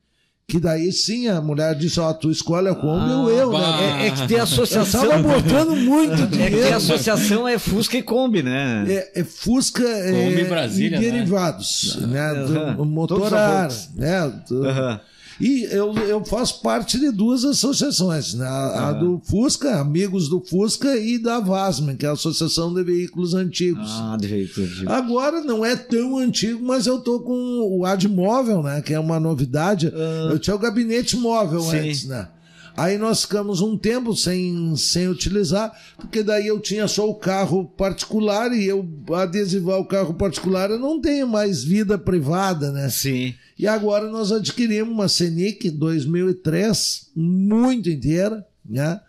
Que daí sim a mulher disse: Ó, oh, tu escolhe a Kombi ah, ou eu, ah, né? É, é, que tem associação. Eu tava né? botando muito dinheiro. É que tem né? associação é Fusca e Kombi, né? É, é Fusca Kombi, é, Brasília, e né? derivados. Né? né? Uhum. Motor ar. Né? Uhum. E eu, eu faço parte de duas associações, né? a, ah. a do Fusca, Amigos do Fusca, e da VASM, que é a Associação de Veículos Antigos. Ah, de veículos antigos. Agora não é tão antigo, mas eu tô com o Admóvel, né? Que é uma novidade. Ah. Eu tinha o gabinete móvel Sim. antes, né? Aí nós ficamos um tempo sem, sem utilizar, porque daí eu tinha só o carro particular e eu adesivar o carro particular eu não tenho mais vida privada, né? Sim. E agora nós adquirimos uma Senic 2003, muito inteira, né?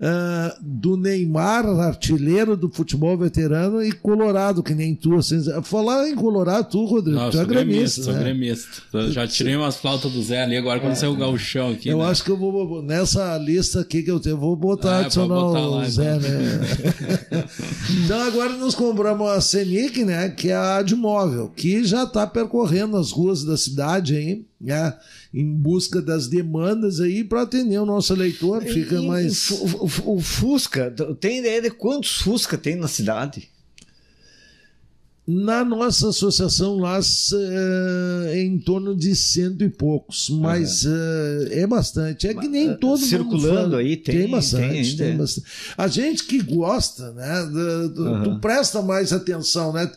uh, do Neymar, artilheiro do futebol veterano, e Colorado, que nem tu. Assim, falar em Colorado, tu, Rodrigo, Não, tu é gremista. Sou né? gremista. Já tirei umas flautas do Zé ali, agora quando é, saiu o é. galchão aqui. Eu né? acho que eu vou, nessa lista aqui que eu tenho, vou botar ah, é, o botar Zé, então. né? então agora nós compramos a CENIC, né, que é a Admóvel, que já está percorrendo as ruas da cidade aí né, em busca das demandas aí para atender o nosso leitor fica e, mais. O, Fusca, tem ideia de quantos Fusca tem na cidade? Na nossa associação lá eh, é, em torno de cento e poucos, mas uhum. é, é bastante. É que nem eh, todo Circulando aí tem, tem bastante, tem, tem bastante. A gente que gosta, né? Tu, uhum. tu presta mais atenção, né?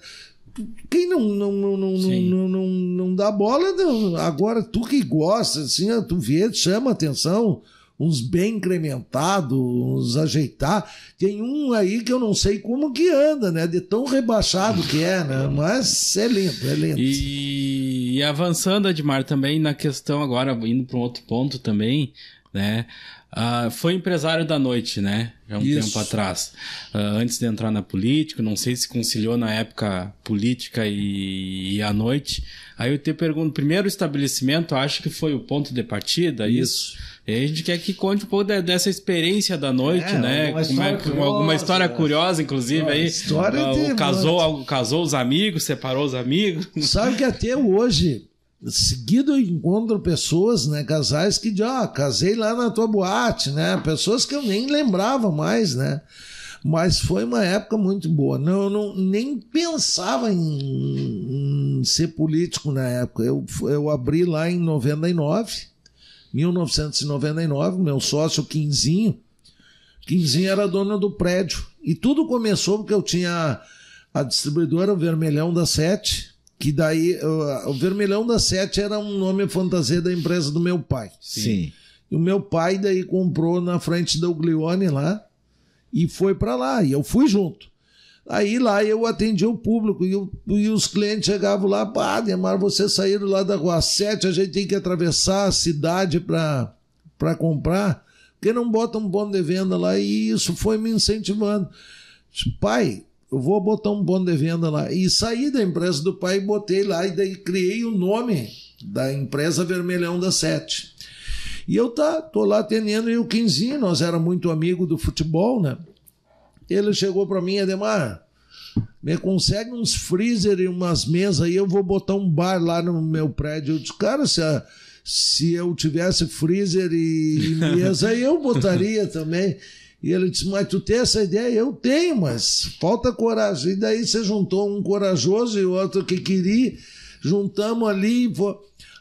quem não não não não, não, não, não, dá bola, não. agora tu que gosta, assim, tu vê, chama atenção, uns bem incrementados, uns ajeitar. Tem um aí que eu não sei como que anda, né? De tão rebaixado que é, né? Mas é lento, é lento. E, e avançando, Edmar, também na questão agora, indo para um outro ponto também, né? Uh, foi empresário da noite, né? Há um Isso. tempo atrás. Uh, antes de entrar na política, não sei se conciliou na época política e, e à noite. Aí eu te pergunto: primeiro estabelecimento, acho que foi o ponto de partida? É isso. isso. E a gente quer que conte um pouco de, dessa experiência da noite, é, né? Como é, alguma história né? curiosa, inclusive, é, aí. História uh, de casou, casou os amigos, separou os amigos. Sabe que até hoje seguido eu encontro pessoas, né, casais que dizem, ó, oh, ah, casei lá na tua boate, né? Pessoas que eu nem lembrava mais, né? Mas foi uma época muito boa. Não, eu não, nem pensava em, em ser político na época. Eu, eu abri lá em 99, 1999, meu sócio Quinzinho. Quinzinho era dono do prédio. E tudo começou porque eu tinha a distribuidora Vermelhão da Sete, que daí o, Vermelhão da Sete era um nome fantasia da empresa do meu pai. Sim. E o meu pai daí comprou na frente da Uglione lá e foi para lá. E eu fui junto. Aí lá eu atendi o público e, eu, e os clientes chegavam lá, Ah, Demar, vocês saíram lá da Rua Sete, a gente tem que atravessar a cidade para comprar, porque não botam um bom de venda lá. E isso foi me incentivando. Pai, eu vou botar um bom de venda lá. E saí da empresa do pai e botei lá, e daí criei o nome da empresa Vermelhão da Sete. E eu tá, tô lá atendendo, e o Quinzinho, nós era muito amigo do futebol, né? Ele chegou para mim, Ademar, me consegue uns freezer e umas mesas aí, eu vou botar um bar lá no meu prédio. Eu disse, cara, se, a, se eu tivesse freezer e, e mesa, eu botaria também. E ele disse: Mas tu tem essa ideia? Eu tenho, mas falta coragem. E daí você juntou um corajoso e outro que queria, juntamos ali.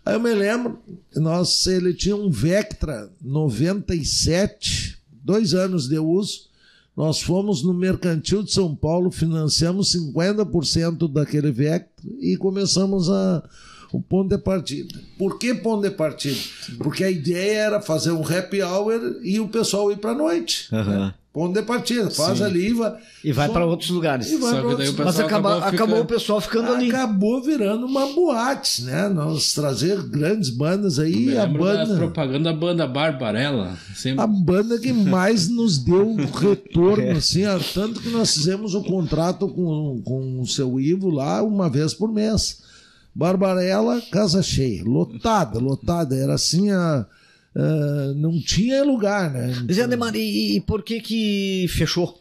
Aí eu me lembro, nós, ele tinha um Vectra 97, dois anos de uso. Nós fomos no Mercantil de São Paulo, financiamos 50% daquele Vectra e começamos a o ponto de partida. Por que ponto de partida? Porque a ideia era fazer um happy hour e o pessoal ir para noite. Uhum. Né? Ponto de partida, faz ali e vai. E vai só... para outros lugares. Outros... O Mas acaba, acabou, ficando... acabou, o pessoal ficando ali. Acabou virando uma boate, né? Nós trazer grandes bandas aí. A banda. propaganda banda Barbarella. Sempre... A banda que mais nos deu retorno, é. assim, tanto que nós fizemos um contrato com, com o seu Ivo lá uma vez por mês. Barbarella, casa cheia, lotada, lotada. Era assim a. Uh, não tinha lugar, né? Então... Zé Ademar, e, e por que que fechou?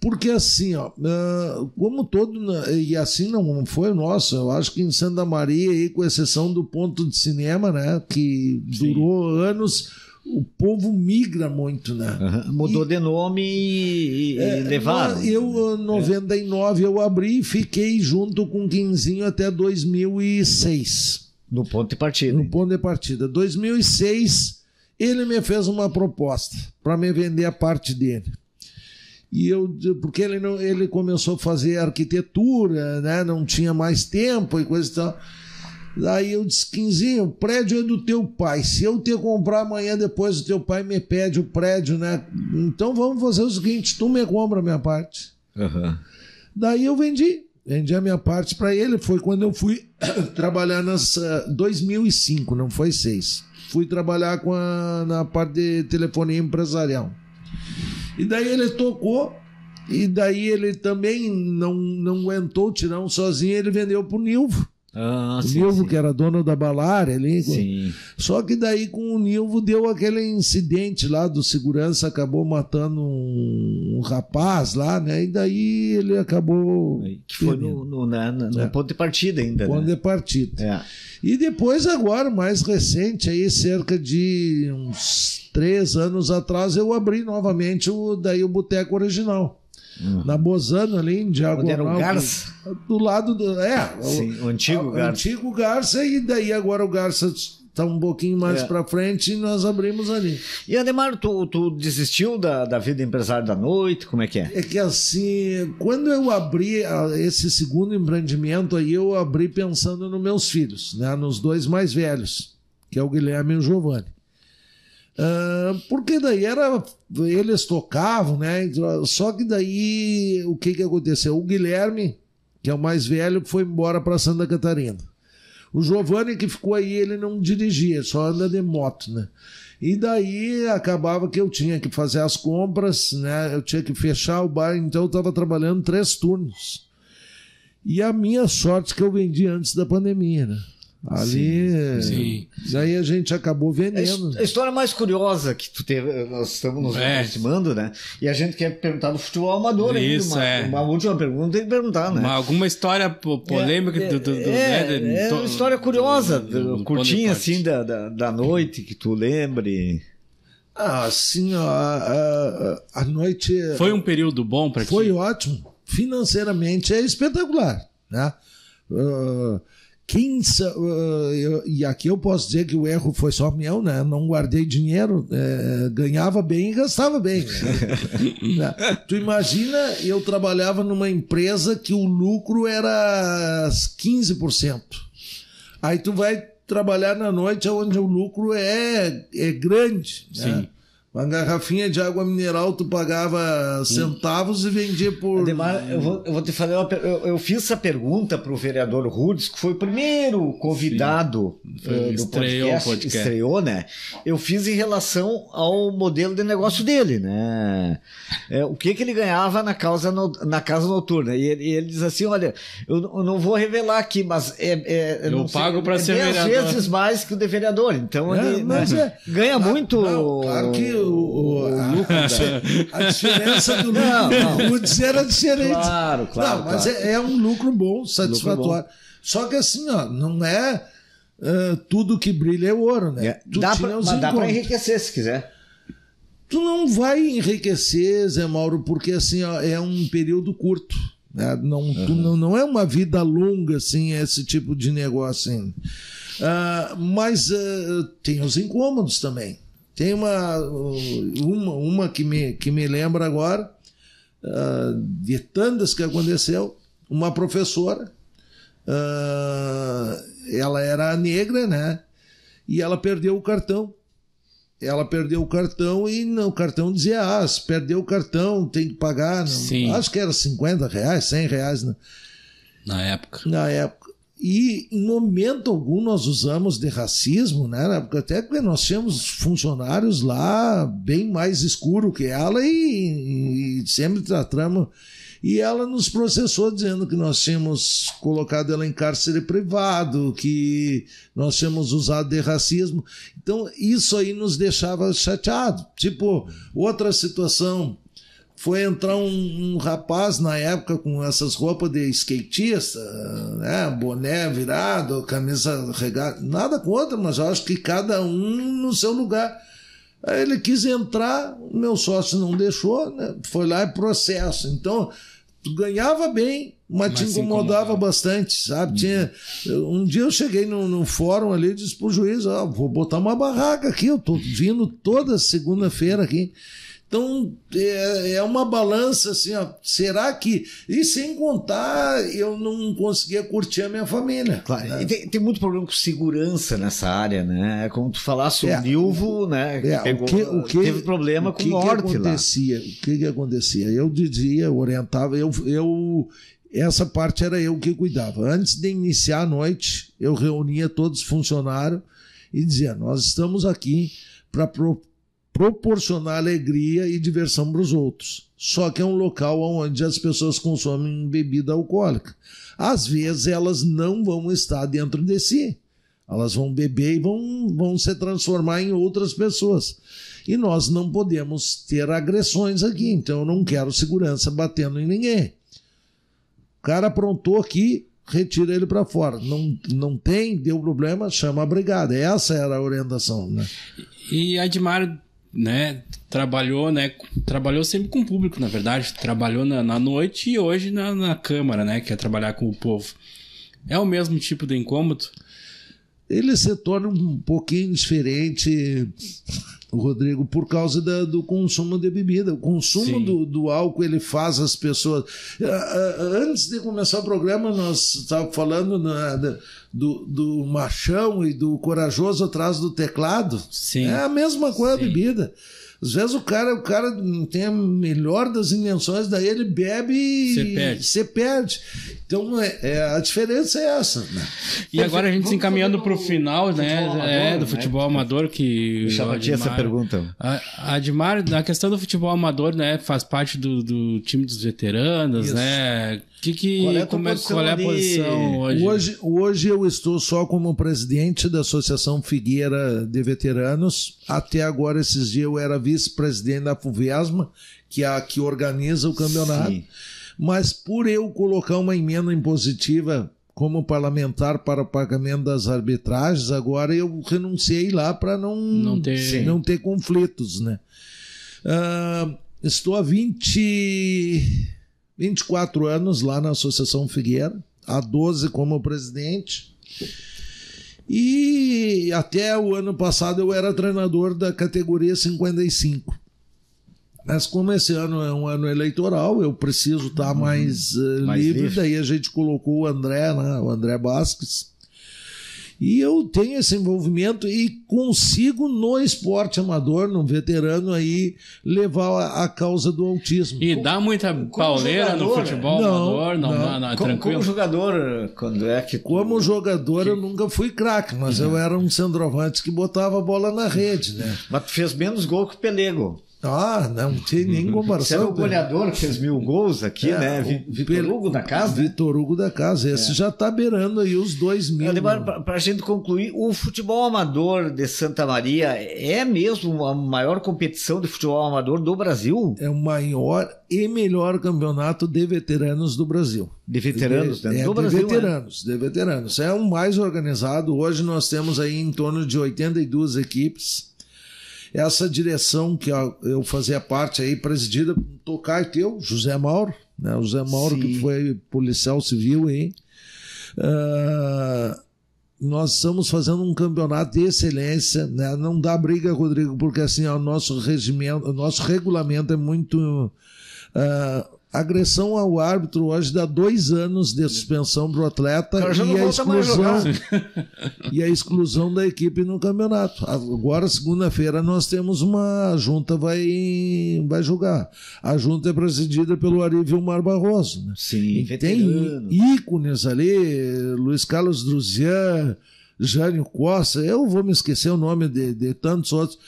Porque assim, ó, ah, como todo, né, e assim não foi nosso, eu acho que em Santa Maria, aí, com exceção do ponto de cinema, né, que Sim. durou anos, o povo migra muito, né? Uhum. Mudou e, de nome e, e é, levaram. Eu, em 99, é. eu abri e fiquei junto com o Quinzinho até 2006. No ponto de partida. No ponto de partida. 2006, ele me fez uma proposta para me vender a parte dele. E eu, porque ele, não, ele começou a fazer arquitetura, né? não tinha mais tempo e coisa e tal. Daí eu disse, Quinzinho, o prédio é do teu pai. Se eu te comprar amanhã depois, o teu pai me pede o prédio, né? Então vamos fazer o seguinte, tu me compra a minha parte. Uhum. Daí eu vendi. Vendi a minha parte para ele. Foi quando eu fui trabalhar nas... 2005, eh, não foi seis Fui trabalhar com a, na parte de telefonia empresarial. E daí ele tocou... E daí ele também não, não aguentou tirar um sozinho, ele vendeu pro Nilvo. Ah, o sim, Nilvo, sim. que era dono da Balar ali. Sim. Só que daí com o Nilvo deu aquele incidente lá do segurança, acabou matando um, um rapaz lá, né? E daí ele acabou. Que foi no, no, na, no é. ponto de partida ainda. Ponto né? de partida. É. E depois, agora, mais recente, aí, cerca de uns três anos atrás, eu abri novamente o, daí o Boteco Original. Uhum. Na Bozano, ali em Diagonal. Onde Garça? Do, lado do. É, Sim, o, o antigo a, Garça. antigo Garça, e daí agora o Garça está um pouquinho mais é. para frente e nós abrimos ali. E Ademar, tu, tu desistiu da, da vida empresária da noite? Como é que é? É que assim, quando eu abri esse segundo empreendimento aí, eu abri pensando nos meus filhos, né? Nos dois mais velhos, que é o Guilherme e o Giovanni. Ah, porque daí era eles tocavam, né? Só que daí o que que aconteceu? O Guilherme, que é o mais velho, foi embora para Santa Catarina. O Giovanni que ficou aí, ele não dirigia, só anda de moto, né? E daí acabava que eu tinha que fazer as compras, né? Eu tinha que fechar o bar, então eu estava trabalhando três turnos. E a minha sorte é que eu vendi antes da pandemia, né? Ali. É- sim, sim. Daí a gente acabou vendendo. A história mais curiosa que tu teve, eh, nós estamos nos é. aproximando, né? E a gente quer perguntar do futebol amador Isso, ainda. Uma, é. uma última pergunta tem que perguntar, né? Uma, alguma história polêmica é, do, do, do, é, né? é, uma história curiosa, do, curtinha assim da, da, da, noite que tu lembre. Assim, ó, a, a, a noite. É- Foi um período bom para ti? Foi ótimo. Financeiramente é espetacular, né? Uh, quem uh, eu, e aqui eu posso dizer que o erro foi só meu, né? Não guardei dinheiro, é, ganhava bem e gastava bem. Né? tu imagina, eu trabalhava numa empresa que o lucro era 15%. Aí tu vai trabalhar na noite onde o lucro é, é grande. Né? Sim. Uma garrafinha de água mineral tu pagava centavos e vendia por. Ademar, eu vou, eu vou te fazer uma eu, eu fiz essa pergunta para o vereador Rudes, que foi o primeiro convidado eh, do podcast, podcast, Estreou, né? Eu fiz em relação ao modelo de negócio dele, né? É, o que, que ele ganhava na, causa no, na casa noturna. E ele, ele, diz assim: olha, eu, não vou revelar aqui, mas é. é eu pago para é ser vereador. vezes mais que o de vereador. Então é, ele né? É. ganha ah, muito. Não, claro que o, o, a, a, diferença do lucro Woods era diferente. Claro, claro. Não, mas claro. É, é, um lucro bom, satisfatório. Lucro bom. Só que assim, ó, não é uh, tudo que brilha é ouro, né? É, tu dá dá para enriquecer se quiser. Tu não vai enriquecer, Zé Mauro, porque assim, ó, é um período curto. Né? Não, uhum. tu, não, não é uma vida longa, assim, esse tipo de negócio. Assim. Uh, mas uh, tem os incômodos também. Tem uma, uma, uma que, me, que me lembra agora, uh, de tantas que aconteceu, uma professora, uh, ela era negra, né? E ela perdeu o cartão. Ela perdeu o cartão e não, o cartão dizia, ah, se perdeu o cartão, tem que pagar. acho que era 50 reais, 100 reais. Né? Na época. Na época. E em momento algum nós usamos de racismo, né? Porque até nós tínhamos funcionários lá bem mais escuro que ela e, e sempre tratamos. E ela nos processou dizendo que nós tínhamos colocado ela em cárcere privado, que nós tínhamos usado de racismo. Então isso aí nos deixava chateado. Tipo, outra situação foi entrar um, um, rapaz na época com essas roupas de skatista, né? boné virado, camisa regada, nada contra, mas eu acho que cada um no seu lugar. Aí ele quis entrar, o meu sócio não deixou, né? foi lá e processo. Então, ganhava bem, mas, mas te incomodava, incomodava bastante, sabe? Uhum. Tinha, um dia eu cheguei no fórum ali e disse pro juiz, ó, vou botar uma barraca aqui, eu tô vindo toda segunda-feira aqui. Então é, é uma balança assim, ó, será que. E sem contar, eu não conseguia curtir a minha família. Claro, né? tem, tem, muito problema com segurança nessa área, né? É como tu falasse, o é. Nilvo, né? É, pegou, o que, o que, teve problema o que com o que acontecia, lá. O que, que acontecia? Eu dizia, orientava, eu, eu, essa parte era eu que cuidava. Antes de iniciar a noite, eu reunia todos os funcionários e dizia: Nós estamos aqui para proporcionar alegria e diversão para os outros. Só que é um local onde as pessoas consomem bebida alcoólica. Às vezes elas não vão estar dentro de si. Elas vão beber e vão, vão se transformar em outras pessoas. E nós não podemos ter agressões aqui. Então eu não quero segurança batendo em ninguém. O cara aprontou aqui, retira ele para fora. Não, não tem, deu problema, chama a brigada. Essa era a orientação. Né? E Admar né, trabalhou, né, trabalhou sempre com o público, na verdade, trabalhou na, na noite e hoje na, na Câmara, né, que é trabalhar com o povo. É o mesmo tipo de incômodo? ele se torna um pouquinho diferente, Rodrigo, por causa da, do consumo de bebida. O consumo do, do, álcool ele faz as pessoas. Ah, ah, ah, antes de começar o programa, nós estávamos falando na, né, da, do, do, machão e do corajoso atrás do teclado. Sim. É a mesma coisa Sim. a bebida. Às vezes o cara, o cara não tem a melhor das invenções, daí ele bebe e você perde. Então é, é, a diferença é essa. Né? E agora a gente se encaminhando para o final, né? É, amador, é, do né? futebol né? amador que. Deixava tinha essa pergunta. A, Admar, a questão do futebol amador, né? Faz parte do, do time dos veteranos, Isso. né? Que que, qual é a, como é- qual é a posição hoje? hoje? Hoje eu estou só como presidente da Associação Figueira de Veteranos. Até agora, esses dias, eu era vice-presidente da FUVESMA, que é a que organiza o campeonato. Sim. Mas por eu colocar uma emenda impositiva como parlamentar para o pagamento das arbitragens, agora eu renunciei lá para não, não, ter... não ter conflitos. Né? Uh, estou há 20 24 anos lá na Associação Figueira, há 12 como presidente. E até o ano passado eu era treinador da categoria 55. Mas como esse ano é um ano eleitoral, eu preciso estar tá mais, uhum. uh, mais livre, livre, daí a gente colocou o André, né? o André Basques, e eu tenho esse envolvimento e consigo, no esporte amador, no veterano, aí levar a, a causa do autismo. E como, dá muita pauleira no futebol não, amador, não, não, não, é como, tranquilo. Como jogador, quando é que. Como jogador, que... eu nunca fui craque, mas uhum. eu era um centroavante que botava a bola na rede, né? Mas tu fez menos gol que o Pelego. Ah, não tem nem comparação. Você era o goleador que fez mil gols aqui, é, né? Vitor Hugo da casa? Vitor Hugo da casa. Esse é. já está beirando aí os dois mil. Né? Para a gente concluir, o futebol amador de Santa Maria é mesmo a maior competição de futebol amador do Brasil? É o maior e melhor campeonato de veteranos do Brasil. De veteranos né? de, é, do de Brasil? Né? Veteranos, é. De veteranos. É o mais organizado. Hoje nós temos aí em torno de 82 equipes essa direção que eu fazia parte aí, presidida por um e teu, José Mauro, né? José Mauro Sim. que foi policial civil aí. Uh, nós estamos fazendo um campeonato de excelência, né? Não dá briga, Rodrigo, porque assim, o nosso regimento, o nosso regulamento é muito uh, agressão ao árbitro hoje dá dois anos de suspensão para o atleta e a, exclusão, e a exclusão da equipe no campeonato. Agora, segunda-feira, nós temos uma a junta vai vai julgar. A junta é presidida pelo Ari Vilmar Barroso. Né? Sim, tem ícones ali, Luiz Carlos Druzian, Jânio Costa, eu vou me esquecer o nome de, de tantos outros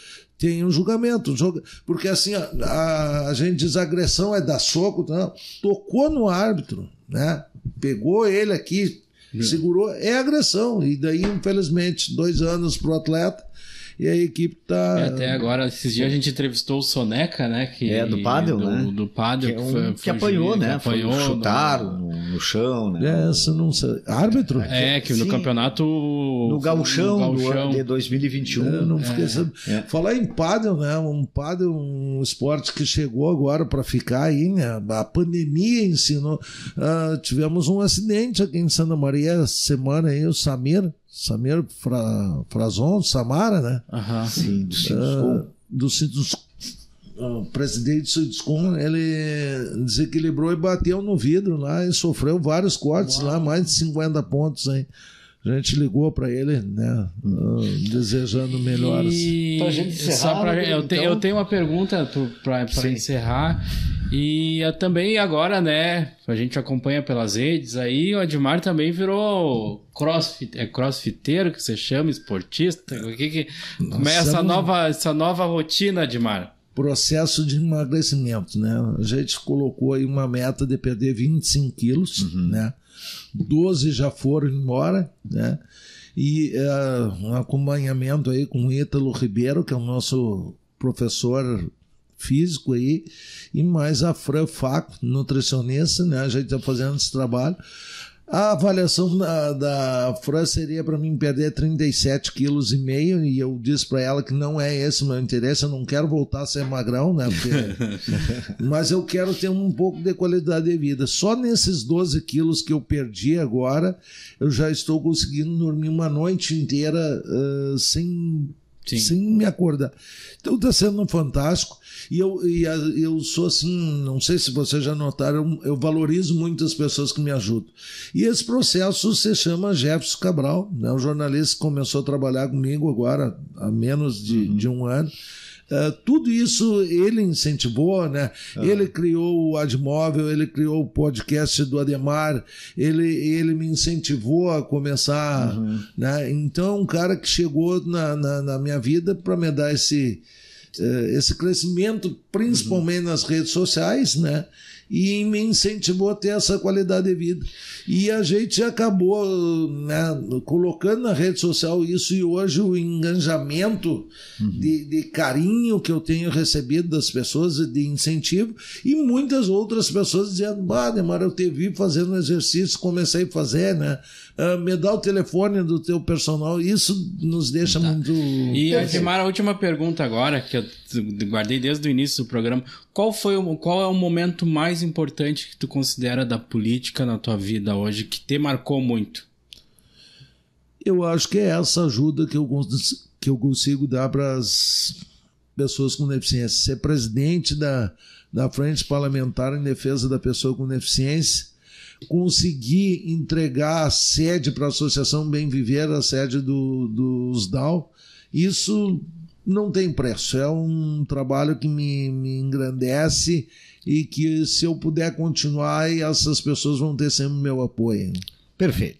tem um julgamento. Porque assim, a, a, a gente diz agressão é dar soco, não. Tá? tocou no árbitro, né? pegou ele aqui, segurou, é agressão. E daí, infelizmente, dois anos para o atleta e a equipe tá. É, até agora, esses dias a gente entrevistou o Soneca, né? Que, é, do Padel, né? Do Padel, que, é um, que, foi, né? que apanhou, né? apanhou. Foi, chutaram no, no chão, né? É, essa não sei. Árbitro? É, que no Sim. campeonato. No Gauchão, no Gauchão. Do ano de 2021. Eu é, não fiquei é. sabendo. É. Falar em Padel, né? Um Padel, um esporte que chegou agora para ficar aí, né? A pandemia ensinou. Uh, tivemos um acidente aqui em Santa Maria semana aí, o Samir Samir Fra, Frazon, Samara, né? Aham, sim, do cinto é, do O presidente do Sinduscom, ele desequilibrou e bateu no vidro lá e sofreu vários cortes Uau. lá, mais de 50 pontos, hein? A gente ligou para ele, né? Uh, desejando melhores E... Pra gente encerrar. Pra, né, eu, te, então... eu tenho uma pergunta para encerrar. E também agora, né, a gente acompanha pelas redes aí, o Admar também virou crossfit, é crossfiteiro que você chama, esportista? O que que, como é essa nova, essa nova rotina, Admar? Processo de emagrecimento, né? A gente colocou aí uma meta de perder 25 quilos, uhum. né? 12 já foram embora, né? E é, um acompanhamento aí com o Ítalo Ribeiro, que é o nosso professor físico aí, e mais a Fran Faco, nutricionista, né? A gente está fazendo esse trabalho. A avaliação da, da Fran seria para mim perder 37,5 quilos e meio e eu disse para ela que não é esse o meu interesse, eu não quero voltar a ser magrão, né? Porque... mas eu quero ter um pouco de qualidade de vida. Só nesses 12 quilos que eu perdi agora, eu já estou conseguindo dormir uma noite inteira uh, sem sem me acordar. Então está sendo fantástico. E eu, e a, eu sou assim, não sei se vocês já notaram, eu valorizo muito as pessoas que me ajudam. E esse processo se chama Jefferson Cabral, né? um jornalista que começou a trabalhar comigo agora há menos de, uhum. de um ano. Uh, tudo isso ele incentivou, né? Uhum. Ele criou o Admóvel, ele criou o podcast do Ademar, ele, ele me incentivou a começar, uhum. né? Então, um cara que chegou na, na, na minha vida para me dar esse, eh, esse crescimento, principalmente uhum. nas redes sociais, né? e me incentivou a ter essa qualidade de vida. E a gente acabou né, colocando na rede social isso e hoje o engajamento uhum. de, de, carinho que eu tenho recebido das pessoas, de incentivo, e muitas outras pessoas dizendo: Bah, demar eu te vi fazendo exercício, comecei a fazer, né? Uh, me dá o telefone do teu personal, isso nos deixa tá. muito. E, Ademar, a última pergunta agora, que eu guardei desde o início do programa. Qual foi o, qual é o momento mais importante que tu considera da política na tua vida hoje que te marcou muito? Eu acho que é essa ajuda que eu, que eu consigo dar para as pessoas com deficiência. Ser presidente da, da Frente Parlamentar em Defesa da Pessoa com Deficiência, conseguir entregar a sede para a Associação Bem Viver, a sede do, dos DAO, isso não tem preço. É um trabalho que me, me engrandece e que se eu puder continuar, essas pessoas vão ter sempre meu apoio. Perfeito.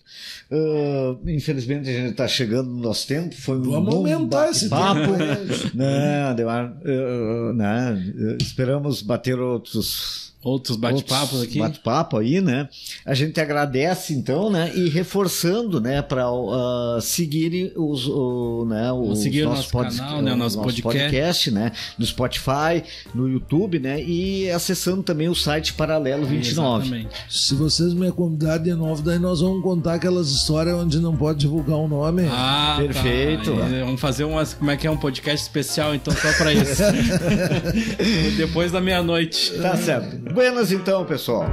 Uh, infelizmente a gente está chegando no nosso tempo. Foi um Vamos aumentar esse papo. Tempo. Né? não, Ademar, uh, não, né, esperamos bater outros outros bate-papos aqui. Bate-papo aí, né? A gente agradece então, né? E reforçando, né, para uh, ah, seguir os, o, né, os seguir nossos nosso pod... canal, né, o nosso, nosso podcast. podcast. né, no Spotify, no YouTube, né, e acessando também o site Paralelo 29. É, exatamente. Se vocês me convidarem de novo, daí nós vamos contar aquelas histórias onde não pode divulgar o um nome. Ah, tá. perfeito. Tá. Vamos fazer umas, como é que é um podcast especial então só para isso. Depois da meia-noite. Tá certo. Buenas então, pessoal.